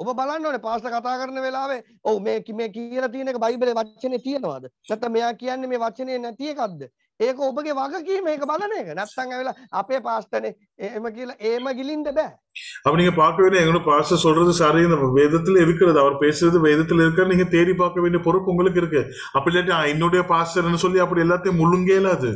[SPEAKER 2] ඔබ බලන්න ඕනේ පාස්ට කතා කරන වෙලාවේ ඔව් මේ මේ කියලා තියෙන එක බයිබලේ වචනේ තියනවාද? නැත්නම් මෙයා කියන්නේ මේ වචනේ නැති එකක්ද? ඒක ඔබගේ වගකීම ඒක බලන එක. නැත්තම් ඇවිල්ලා අපේ பாஸ்டනේ එහෙම කියලා එහෙම கிளிන්න බෑ.
[SPEAKER 1] அப்ப நீங்க பார்க்க வேண்டிய எங்கனோ பாஸ்டர் சொல்றது சரி நம்ம வேதத்துல இருக்கிறது அவர் பேசுறது வேதத்துல இருக்கிறது நீங்க தேடி பார்க்க வேண்டிய பொறுப்பு உங்களுக்கு இருக்கு அப்படி இல்லாட்டி என்னுடைய பாஸ்டர்னு சொல்லி அப்படி எல்லாத்தையும் முழுங்கேல அது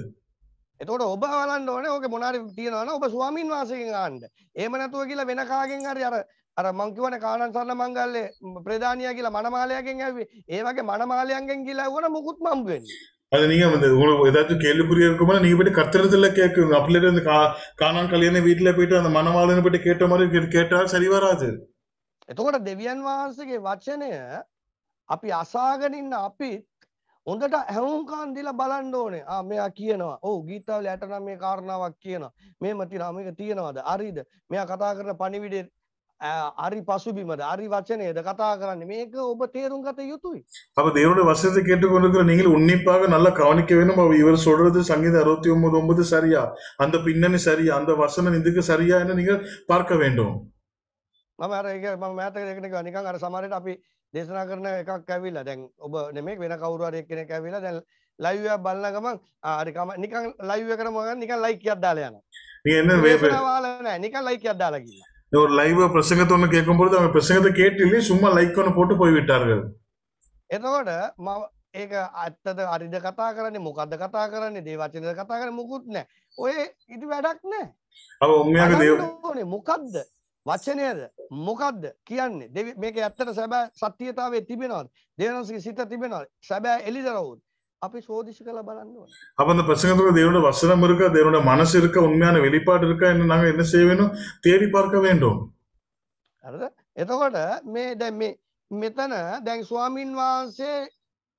[SPEAKER 2] එතකොට ඔබ බලන්න ඕනේ ඕකේ මොනාරි තියනවනම් ඔබ ස්වාමින් වහන්සේගෙන් අහන්න. එහෙම නැතුව කියලා වෙන කාගෙන් හරි අර අර මං කියවනේ කානන් සරණ මංගල්ලේ ප්‍රධානියා කියලා මනමාලයාගෙන් ඇව්වේ. ඒ වගේ මනමාලයන්ගෙන් කියලා ඇහුවනම් මුකුත් මම් වෙන්නේ.
[SPEAKER 1] அது நீங்கள் வந்து உங்களுக்கு ஏதாச்சும் கேள்விக்குரிய இருக்கும்போது நீங்கள் போய்ட்டு கத்திரத்தில் கேட்குங்க அப்படியே இந்த கா காணான் கல்யாண வீட்டில் போயிட்டு அந்த மனவாளன்னு போயிட்டு கேட்ட மாதிரி கேட்டால் சரி වරාද.
[SPEAKER 2] එතකොට දෙවියන් වහන්සේගේ වචනය අපි අසාගෙන ඉන්න අපිත් හොඳට ඇහුම්කන් දීලා බලන්න ඕනේ. ආ මෙයා කියනවා. ඔව් ගීතාවල ඇටනම් මේ කාරණාවක් කියනවා. මේම තියෙනවා මේක තියෙනවද? හරිද? මෙයා කතා කරන පණිවිඩේ හරි පසුබිමද හරි වචනයද කතා කරන්න මේක ඔබ තේරුම් ගත යුතුයි
[SPEAKER 1] අප தேவனுடைய வசனத்தை கேட்டுக்கொண்டிருக்கிற நீங்கள் உன்னிப்பாக நல்லா கவனிக்க வேண்டும் அவர் இவர் சொல்றது சங்கீத அறுபத்தி ஒன்பது ஒன்பது சரியா அந்த பின்னணி சரியா அந்த வசனம் இதுக்கு சரியா என நீங்கள் பார்க்க வேண்டும்
[SPEAKER 2] මම අර ඒක මම මෑතක දෙකක නිකන් අර සමහරට අපි දේශනා කරන එකක් ඇවිල්ලා දැන් ඔබ නෙමෙයි වෙන කවුරු හරි එක්කෙනෙක් ඇවිල්ලා දැන් ලයිව් එකක් බලන ගමන් හරි කම නිකන් ලයිව් එකකට මොකක්ද නිකන් ලයික් එකක් දාලා
[SPEAKER 1] යනවා.
[SPEAKER 2] නිකන් ලයික් එකක් දාලා ගිහින්.
[SPEAKER 1] ஒரு லைவ் பிரசங்கத்தை ஒன்று கேட்கும்போது அவங்க பிரசங்கத்தை கேட்டு சும்மா லைக் ஒன்று போட்டு போய் விட்டார்கள்
[SPEAKER 2] එතකොට මම ඒක ඇත්තද අරිද කතා කරන්නේ මොකද්ද කතා කරන්නේ දේ වචනද කතා කරන්නේ මොකුත් නැහැ. ඔය ඉති වැඩක් නැහැ. අව උන්යාගේ දේව මොකද්ද? වචනයද මොකද්ද කියන්නේ? මේක ඇත්තට සැබෑ සත්‍යතාවයේ තිබෙනවද? දේවනස්ගේ සිත තිබෙනවද? සැබෑ එලිදරවුද? අපි சோதிச்சு கலா බලන්න ඕනේ.
[SPEAKER 1] அப்ப அந்த பிரசங்கத்துல தேவனோட வசனம் இருக்கு, தேவனோட மனசு இருக்கு, உண்மையான வெளிப்பாடு இருக்கா என்ன நாங்க என்ன செய்ய வேணும் தேடி பார்க்க வேண்டும்.
[SPEAKER 2] හරිද? එතකොට මේ දැන් මේ මෙතන දැන් ස්වාමින් වහන්සේ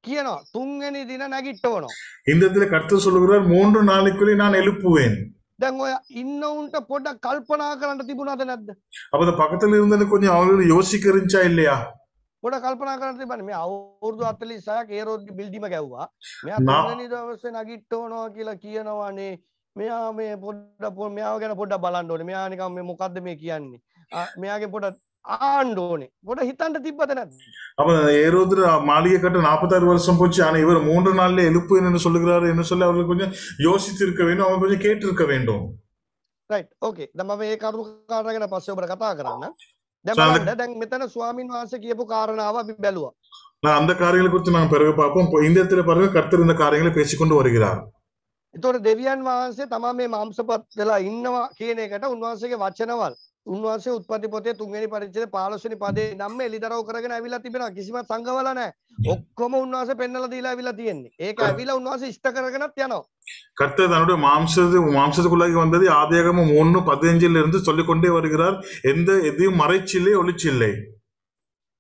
[SPEAKER 2] කියනවා තුන්වෙනි දින නැගිටවනවා.
[SPEAKER 1] ඉන්දத்துல கர்த்தர் சொல்லுகிறார் மூன்று நாளுக்குள்ளே நான் எழுப்புவேன்.
[SPEAKER 2] දැන් ඔය ඉන්න උන්ට පොඩ්ඩක් කල්පනා කරන්න තිබුණාද නැද්ද?
[SPEAKER 1] අපිට පකටල ඉඳන් කොහේ අවුල යෝසිකරින්චා இல்லையா?
[SPEAKER 2] පොඩ කල්පනා කරන්න තිබන්නේ මේ අවුරුදු 46ක් ඒ රෝඩ් බිල්ඩිම ගැව්වා. මෙයා තුන්වෙනි දවසේ නැගිට ඕනවා කියලා කියනවානේ. මෙයා මේ පොඩ්ඩක් මෙයාව ගැන පොඩ්ඩක් බලන්න ඕනේ. මෙයා නිකන් මේ මොකද්ද මේ කියන්නේ? මෙයාගේ පොඩ ආන්න ඕනේ. පොඩ හිතන්න තිබ්බද නැද්ද?
[SPEAKER 1] அப்ப ஏரோதுர மாளிகைக்கட்ட நாற்பத்தாறு வருஷம் போச்சு ஆனா இவர் மூன்று நாள்ல எழுப்பு என்னன்னு சொல்லுகிறாரு என்ன சொல்லி அவர்கள் கொஞ்சம் யோசித்து இருக்க வேண்டும் அவங்க கொஞ்சம் கேட்டு இருக்க வேண்டும்
[SPEAKER 2] ரைட் ஓகே நம்ம ஏ கருத்து காட்டுறதுக்கு நான் பஸ்ஸை கதா ஆகிறேன் දැන් මෙතන ස්වාමින් වහන්සේ කියපු காரணාව අපි බැලුවා.
[SPEAKER 1] அந்த காரியங்களை குறித்து நாங்கள் பிறகு பார்ப்போம் இப்போ இந்த இடத்துல பாருங்க கர்த்தர் இந்த காரியங்களை பேசிக்கொண்டு வருகிறார்
[SPEAKER 2] එතකොට දෙවියන් වහන්සේ තමා මේ මාංශපත් වෙලා ඉන්නවා කියන එකට උන්වහන්සේගේ වචනවල උන්වහන්සේ උත්පත්ති පොතේ තුන්වෙනි පරිච්ඡේද 15 වෙනි පදේ නම් එලිදරව් කරගෙන ඇවිල්ලා තිබෙනවා කිසිම සංගවල නැහැ ඔක්කොම උන්වහන්සේ පෙන්වලා දීලා ඇවිල්ලා තියෙන්නේ ඒක ඇවිල්ලා උන්වහන්සේ ඉෂ්ට කරගෙනත් යනවා
[SPEAKER 1] கர்த்தர் தன்னுடைய மாம்சத்தை மாம்சத்துக்குள்ளாகி வந்தது ஆதியாகம மூணு பதினஞ்சில் இருந்து சொல்லிக்கொண்டே வருகிறார் எந்த எதையும் மறைச்சில்லை ஒளிச்சில்லை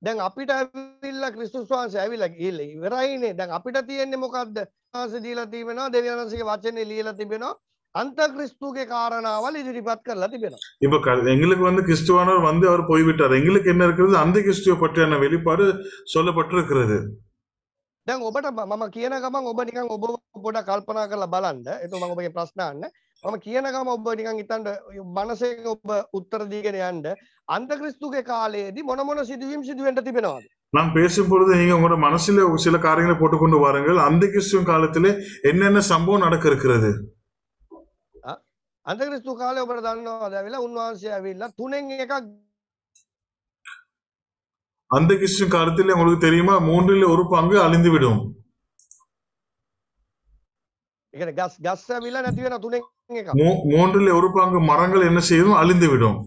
[SPEAKER 2] දැන් අපිට ඇවිල්ලා ක්‍රිස්තුස් වහන්සේ ඇවිල්ලා ගිහිල්ලා ඉවරයිනේ දැන් අපිට තියෙන්නේ මොකද්ද වහන්සේ දීලා තිබෙනවා දෙවියන් වහන්සේගේ වචනේ ලියලා තිබෙනවා அந்த கிறிஸ்துக்கு காரணாவால் இது ரிபாத் கரலா திபெனா
[SPEAKER 1] இப்ப எங்களுக்கு வந்து கிறிஸ்துவானவர் வந்து அவர் போய்விட்டார் எங்களுக்கு என்ன இருக்கிறது அந்த கிறிஸ்துவை பற்றியான வெளிப்பாடு சொல்லப்பட்டிருக்கிறது
[SPEAKER 2] දැන් ඔබට මම කියන ගමන් ඔබ නිකන් ඔබ පොඩක් කල්පනා කරලා බලන්න. ඒක මම ඔබගේ ප්‍රශ්න අහන්න. මම කියන ගමන් ඔබ නිකන් හිතන්න මනසෙන් ඔබ උත්තර දීගෙන යන්න. අන්ත ක්‍රිස්තුගේ කාලයේදී මොන මොන සිදුවීම්
[SPEAKER 1] நான் பேசும் பொழுது நீங்க உங்களோட மனசுல சில காரியங்களை போட்டுக்கொண்டு வாருங்கள் அந்த கிறிஸ்துவ காலத்திலே என்னென்ன சம்பவம் நடக்க இருக்கிறது
[SPEAKER 2] අන්තක්‍රිස්තු කාලේ ඔබට දන්නවද ඇවිල්ලා උන්වහන්සේ ඇවිල්ලා තුනෙන් එකක්
[SPEAKER 1] அந்த கிறிஸ்டின் காலத்தில் உங்களுக்கு தெரியுமா மூன்றில் ஒரு பங்கு அழிந்து விடும்
[SPEAKER 2] மூன்றில் ஒரு பங்கு மரங்கள்
[SPEAKER 1] என்ன செய்யும் அழிந்து விடும்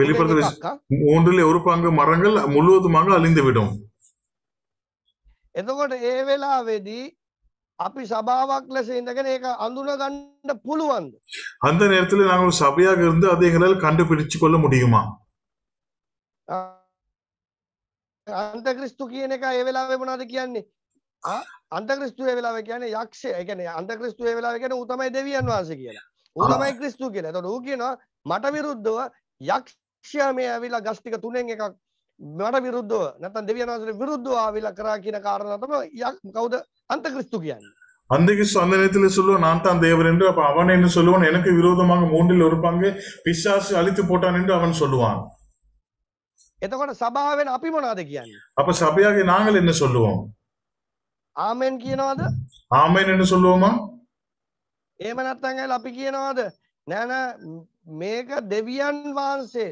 [SPEAKER 2] வெளிப்படுத்த மூன்றில் ஒரு பங்கு
[SPEAKER 1] மரங்கள் முழுவதுமாக அழிந்து விடும்
[SPEAKER 2] එතකොට ඒ වෙලාවේදී අපි සභාවක් ලෙස ඉඳගෙන ඒක அந்துணගන්න පුළුවන්ද
[SPEAKER 1] அந்த நேரத்துல நாங்கள் சபையாக இருந்து அதை எங்களால் கண்டுபிடிச்சு கொள்ள முடியுமா
[SPEAKER 2] අන්තක්‍රිස්තු කියන එක ඒ වෙලාවේ මොනවද කියන්නේ අන්තක්‍රිස්තු ඒ වෙලාවේ කියන්නේ යක්ෂය ඒ කියන්නේ අන්තක්‍රිස්තු ඒ වෙලාවේ කියන්නේ ඌ තමයි දෙවියන් වහන්සේ කියලා ඌ තමයි ක්‍රිස්තු කියලා එතකොට ඌ කියනවා මට විරුද්ධව යක්ෂයා මේ ඇවිල්ලා ගස් ටික තුනෙන් එකක් මට විරුද්ධව නැත්නම් දෙවියන් වහන්සේට විරුද්ධව ආවිලා කරා කියන කාරණා තමයි කවුද අන්තක්‍රිස්තු කියන්නේ
[SPEAKER 1] அந்தகிறிஸ்து அந்த நேரத்தில் சொல்லுவான் நான் தான் தேவர் என்று அப்ப அவன் என்ன சொல்லுவான் எனக்கு விரோதமாக மூன்றில் ஒரு பங்கு பிசாசு அழித்து போட்டான் என்று அவன் சொல்லுவான்
[SPEAKER 2] එතකොට සභාවෙන් අපි මොනවද කියන්නේ?
[SPEAKER 1] අප සභයාවේ நாங்கள் என்ன சொல்லுவோம்?
[SPEAKER 2] ආමෙන් කියනවද?
[SPEAKER 1] ආමෙන් என்ன சொல்லுவோமா?
[SPEAKER 2] එහෙම නැත්නම් අපි කියනවද? නෑ නෑ මේක දෙවියන් වහන්සේ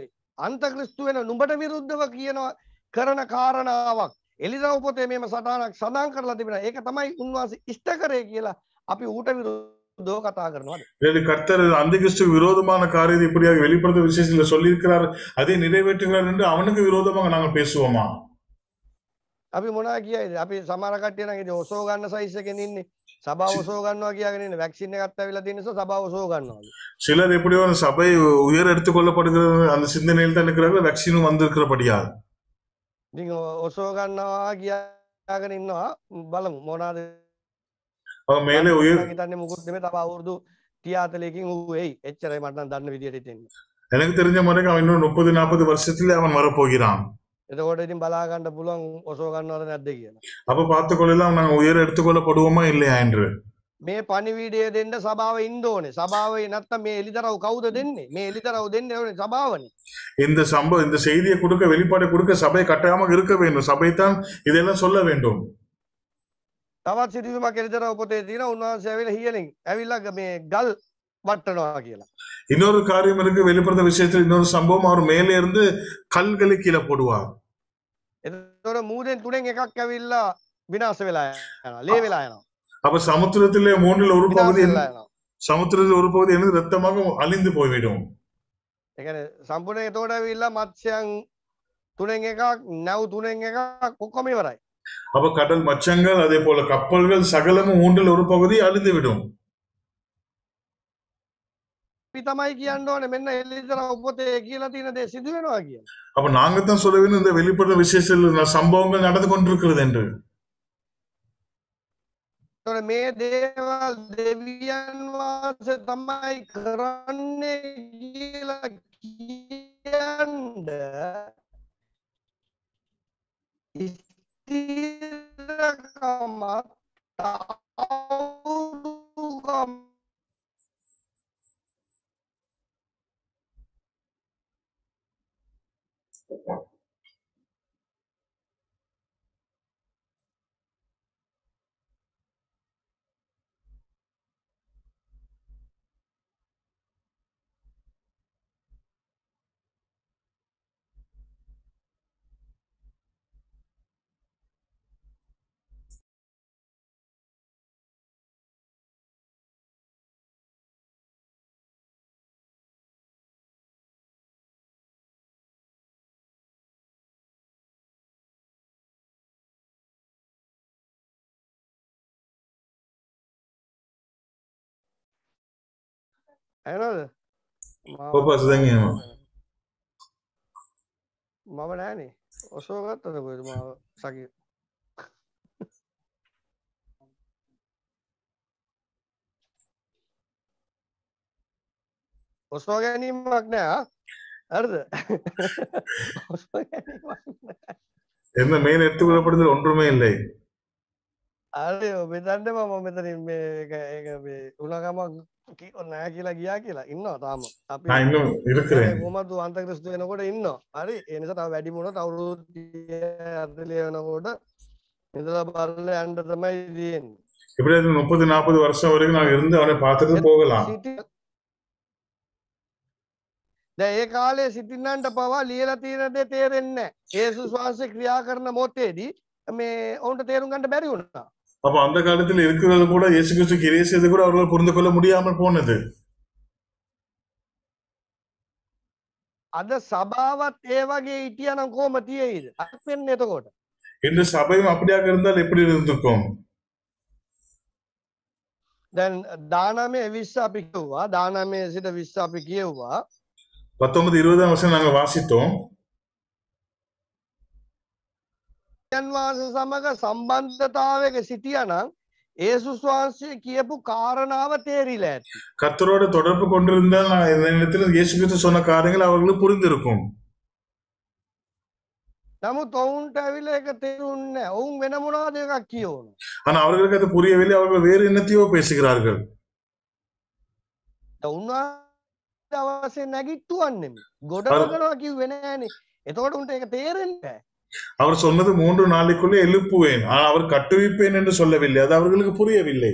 [SPEAKER 2] අන්තක්‍රිස්තු වෙන නුඹට විරුද්ධව කියනවා කරන කාරණාවක් එලිදා උපතේ මෙම සටහනක් සඳහන් කරලා තිබෙනවා. ඒක තමයි උන්වහන්සේ ඉෂ්ට කරේ කියලා අපි ඌට விரோதව කතා කරනවාද?
[SPEAKER 1] இல்லை கர்த்தர் அந்த கிறிஸ்து விரோதமான காரியத்தை இப்படியாக வெளிப்படுத்த விசேஷத்தில் சொல்லியிருக்கிறார் அதை நிறைவேற்றுகிறார் என்று அவனுக்கு விரோதமாக நாங்கள் பேசுவோமா
[SPEAKER 2] අපි මොනවා කියයිද? අපි සමහර කට්ටිය නම් ඉතින් ඔසෝ ගන්න සයිස් එකෙන් ඉන්නේ. සභාව ඔසෝ ගන්නවා කියලාගෙන ඉන්නේ. වැක්සින් එකත් ඇවිල්ලා තියෙන නිසා සභාව ඔසෝ
[SPEAKER 1] ගන්නවා. சிலர் எப்படி ஒரு சபை உயர் எடுத்துக் கொள்ளப்படுகிறது அந்த சிந்தனையில் தான் இருக்கிறாங்க வேக்சினும் வந்திருக்கிறபடியா
[SPEAKER 2] நீங்க ஒசோ ගන්නවා කියලාගෙන ඉන්නවා බලමු මොනවාද
[SPEAKER 1] මේලේ ඔය හිතන්නේ
[SPEAKER 2] මුකුත් නෙමෙයි තව අවුරුදු 30 40කින් ඌ එයි එච්චරයි මට නම්
[SPEAKER 1] දන්න විදියට හිතෙන්නේ எனக்கு தெரிஞ்ச முறைக்கு அவன் இன்னும் முப்பது நாற்பது வருஷத்துல அவன் வரப்போகிறான் එතකොට ඉතින් බලා ගන්න පුළුවන් ඔසෝ ගන්නවද නැද්ද කියලා. අප පාත්කොලෙලා නම් උයර எடுத்துக்கொள்ள போடுவோமா இல்லையா என்று
[SPEAKER 2] මේ පණිවිඩය දෙන්න සභාව ඉන්න ඕනේ. සභාවේ නැත්තම් මේ එලිදරව් කවුද දෙන්නේ? මේ එලිදරව් දෙන්නේ ඕනේ සභාවනේ.
[SPEAKER 1] இந்த சம்பவம் இந்த செய்தியை கொடுக்க வெளிப்பாடு கொடுக்க சபை கட்டாயமா இருக்க வேண்டும் சபை தான் இதெல்லாம் சொல்ல வேண்டும்
[SPEAKER 2] තවත් සිදුවීමක් එලිදරව් පොතේ තියෙන උන්වහන්සේ ඇවිල්ලා හියලින් ඇවිල්ලා මේ ගල්
[SPEAKER 1] வட்டනවා කියලා. இன்னொரு காரியம் இருக்கு வெளிப்படுத்த விஷயத்தில் இன்னொரு சம்பவம் அவர் மேலே இருந்து கல்களை கீழே போடுவார்
[SPEAKER 2] එතකොට මූදෙන් තුනෙන් එකක් ඇවිල්ලා විනාශ වෙලා යනවා ලේ
[SPEAKER 1] වෙලා යනවා அப்ப சமுத்திரத்திலே மூணில் ஒரு பகுதி சமுத்திரத்தில் ஒரு பகுதி எனக்கு ரத்தமாக அழிந்து போய்விடும்
[SPEAKER 2] සම්පූර්ණ එතකොට ඇවිල්ලා මත්ස්‍යයන් තුනෙන් එකක් නැව් තුනෙන් එකක් ඔක්කොම ඉවරයි
[SPEAKER 1] අප கடல் மச்சங்கள் அதே போல கப்பல்கள் சகலமும் மூன்றில் ஒரு பகுதி அழிந்து விடும்
[SPEAKER 2] අපි තමයි කියන්න ඕනේ මෙන්න එළිදර උපතේ කියලා තියෙන දේ සිදු වෙනවා කියලා.
[SPEAKER 1] அப்ப நாங்க தான் சொல்ல வேண்டும் இந்த வெளிப்பட்ட விசேஷ சம்பவங்கள் நடந்து கொண்டிருக்கிறது என்று.
[SPEAKER 2] ඒතකොට මේ දේවල් දෙවියන් වාසේ තමයි කරන්නේ කියලා කියන්න ස්ථිරකම තාවුකම Thank you.
[SPEAKER 1] ඇනද පපස දැන්වා
[SPEAKER 2] මම නෑනේ ඔසෝගත්තද කොතු මාව සකි ඔස්වා ගැනීමක් නෑ ඇරද
[SPEAKER 1] එන්න මේ නැත්තුකට පටද ඔන්ටුම ඉල්ලයි
[SPEAKER 2] අරය ඔබෙතන්ට මම මෙතනින් මේ එක උනගමක් ඔන්නෑ කියලා ගියා කියලා ඉන්නවා තාම අපි කොමත් අන්තක්‍රස් වෙනකොට ඉන්නවා හරි එනිසා තම වැඩිමුණ තවරු ඇදලිය වෙනකොට ඉඳලා බරල ඇන්ඩ තමයි දයෙන්
[SPEAKER 1] எப்படி முப்பது நாற்பது வருஷம் வரைக்கும் நாங்க இருந்து அவனை பார்த்துட்டு போகலாம்
[SPEAKER 2] ඒ කාලේ සිටින්නන්ට පවා ලියලා තියෙන දේ තේරෙන්නේ නැහැ. යේසුස් වහන්සේ ක්‍රියා කරන මොහොතේදී මේ ඔවුන්ට තේරුම් ගන්න බැරි වුණා.
[SPEAKER 1] அப்ப அந்த காலத்தில் இருக்கிறது கூட இயேசு கிறிஸ்து செய்து கூட அவர்கள் புரிந்து கொள்ள முடியாமல் போனது
[SPEAKER 2] அந்த சபாவ தேவகை වගේ හිටියනම් කොහොම තියෙයිද? අත්
[SPEAKER 1] இன்று சபையும் அப்படியாக இருந்தால் எப்படி இருந்திருக்கும்
[SPEAKER 2] දැන් දානමය විස්ස අපි කිව්වා දානමය සිට විස්ස
[SPEAKER 1] நாங்க வாசித்தோம்
[SPEAKER 2] වහන්සේ සමග සම්බන්ධතාවයක සිටියනම් ஏசுஸ் வான்சே කියපු காரணாவ தேறில
[SPEAKER 1] கர்த்தரோட தொடர்பு கொண்டிருந்தால் இந்த நேரத்தில் இயேசு கிறிஸ்து சொன்ன காரியங்கள் அவர்களுக்கு புரிந்திருக்கும்
[SPEAKER 2] නමුත් ඔවුන්ට ඇවිල්ලා ඒක තේරුන්නේ නැහැ. ඔවුන් වෙන මොනවද එකක් කියවනවා.
[SPEAKER 1] අනේ அவர்களுக்கு அது புரியவில்லை அவர்கள் வேறு என்னத்தையோ பேசுகிறார்கள்.
[SPEAKER 2] උන්වා දවසේ නැගිට්ටුවන්නේ. ගොඩනගනවා කිව්වේ නැහනේ. එතකොට උන්ට ඒක තේරෙන්නේ නැහැ.
[SPEAKER 1] அவர் சொன்னது மூன்று நாளைக்குள்ளே எழுப்புவேன் ஆனால் அவர் கட்டுவிப்பேன் என்று சொல்லவில்லை அது அவர்களுக்கு புரியவில்லை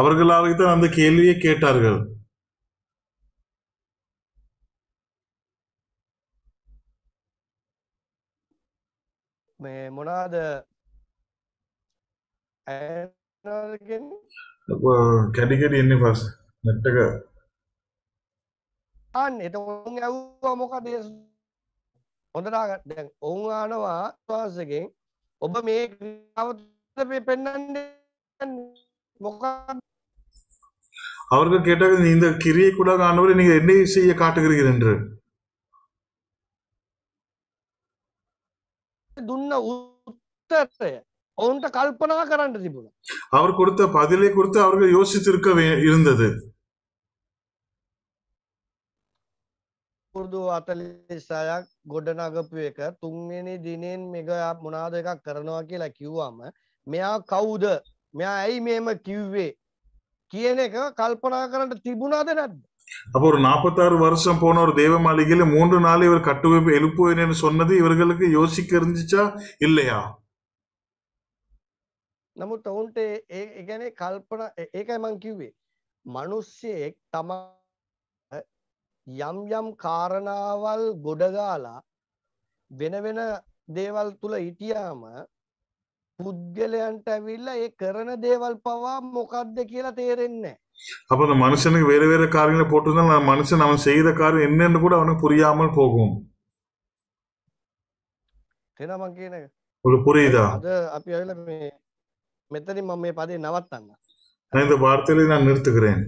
[SPEAKER 1] அவர்களாகத்தான் அந்த கேள்வியை கேட்டார்கள்
[SPEAKER 2] මේ මොනාද
[SPEAKER 1] කැඩි කැඩි එන්නේ පස්සේ net එක
[SPEAKER 2] අන්න එතකොට උන් ඇහුවා මොකද හොඳට දැන් ඔවුන් ආනවා ආස්වාසයෙන් ඔබ මේ ක්‍රියාව පෙන්වන්නේ මොකක්ද
[SPEAKER 1] அவருக்கு கேட்டால் இந்த கிரியை கூட ஆண்டவர் நீங்கள் என்ன செய்ய காட்டுகிறீர்கள் என்று
[SPEAKER 2] දුන්න உத்தரத்தை அவன்கிட்ட கல்பனா கராண்டு திபுல
[SPEAKER 1] அவர் கொடுத்த பதிலை குறித்து அவர்கள் யோசித்திருக்க இருந்தது
[SPEAKER 2] පුරුදු අතලිස්සායක් ගොඩනගපු එක තුන්වෙනි දිනෙන් මේක මොනාද එකක් කරනවා කියලා කිව්වම මෙයා කවුද මෙයා ඇයි මෙහෙම කිව්වේ කියන එක කල්පනා කරන්න තිබුණාද නැද්ද
[SPEAKER 1] அப்போ ஒரு நாற்பத்தாறு வருஷம் போன ஒரு தேவ மாளிகையில் மூன்று நாள் இவர் கட்டுவைப்பு எழுப்புவேன்னு சொன்னது இவர்களுக்கு யோசிக்க இருந்துச்சா இல்லையா
[SPEAKER 2] නමුත් ඔවුන්ට ඒ ගැන කල්පන ඒකයි මං කිව්වේ මනුස්සයෙක් තම යම් යම් කාරණාවල් ගොඩගාලා වෙන වෙන දේවල් තුළ හිටියාම පුද්ගලයන්ට ඇවිල්ලා ඒ කරන දේවල් පවා මොකක්ද කියලා තේරෙන්නේ
[SPEAKER 1] அப்போ அந்த மனுஷனுக்கு வேறு வேறு காரியங்களை போட்டிருந்தா மனுஷன் அவன் செய்த காரியம் என்னன்னு கூட அவனுக்கு புரியாமல் போகும் புரியுதா
[SPEAKER 3] நான் இந்த வார்த்தையில நான் நிறுத்துகிறேன்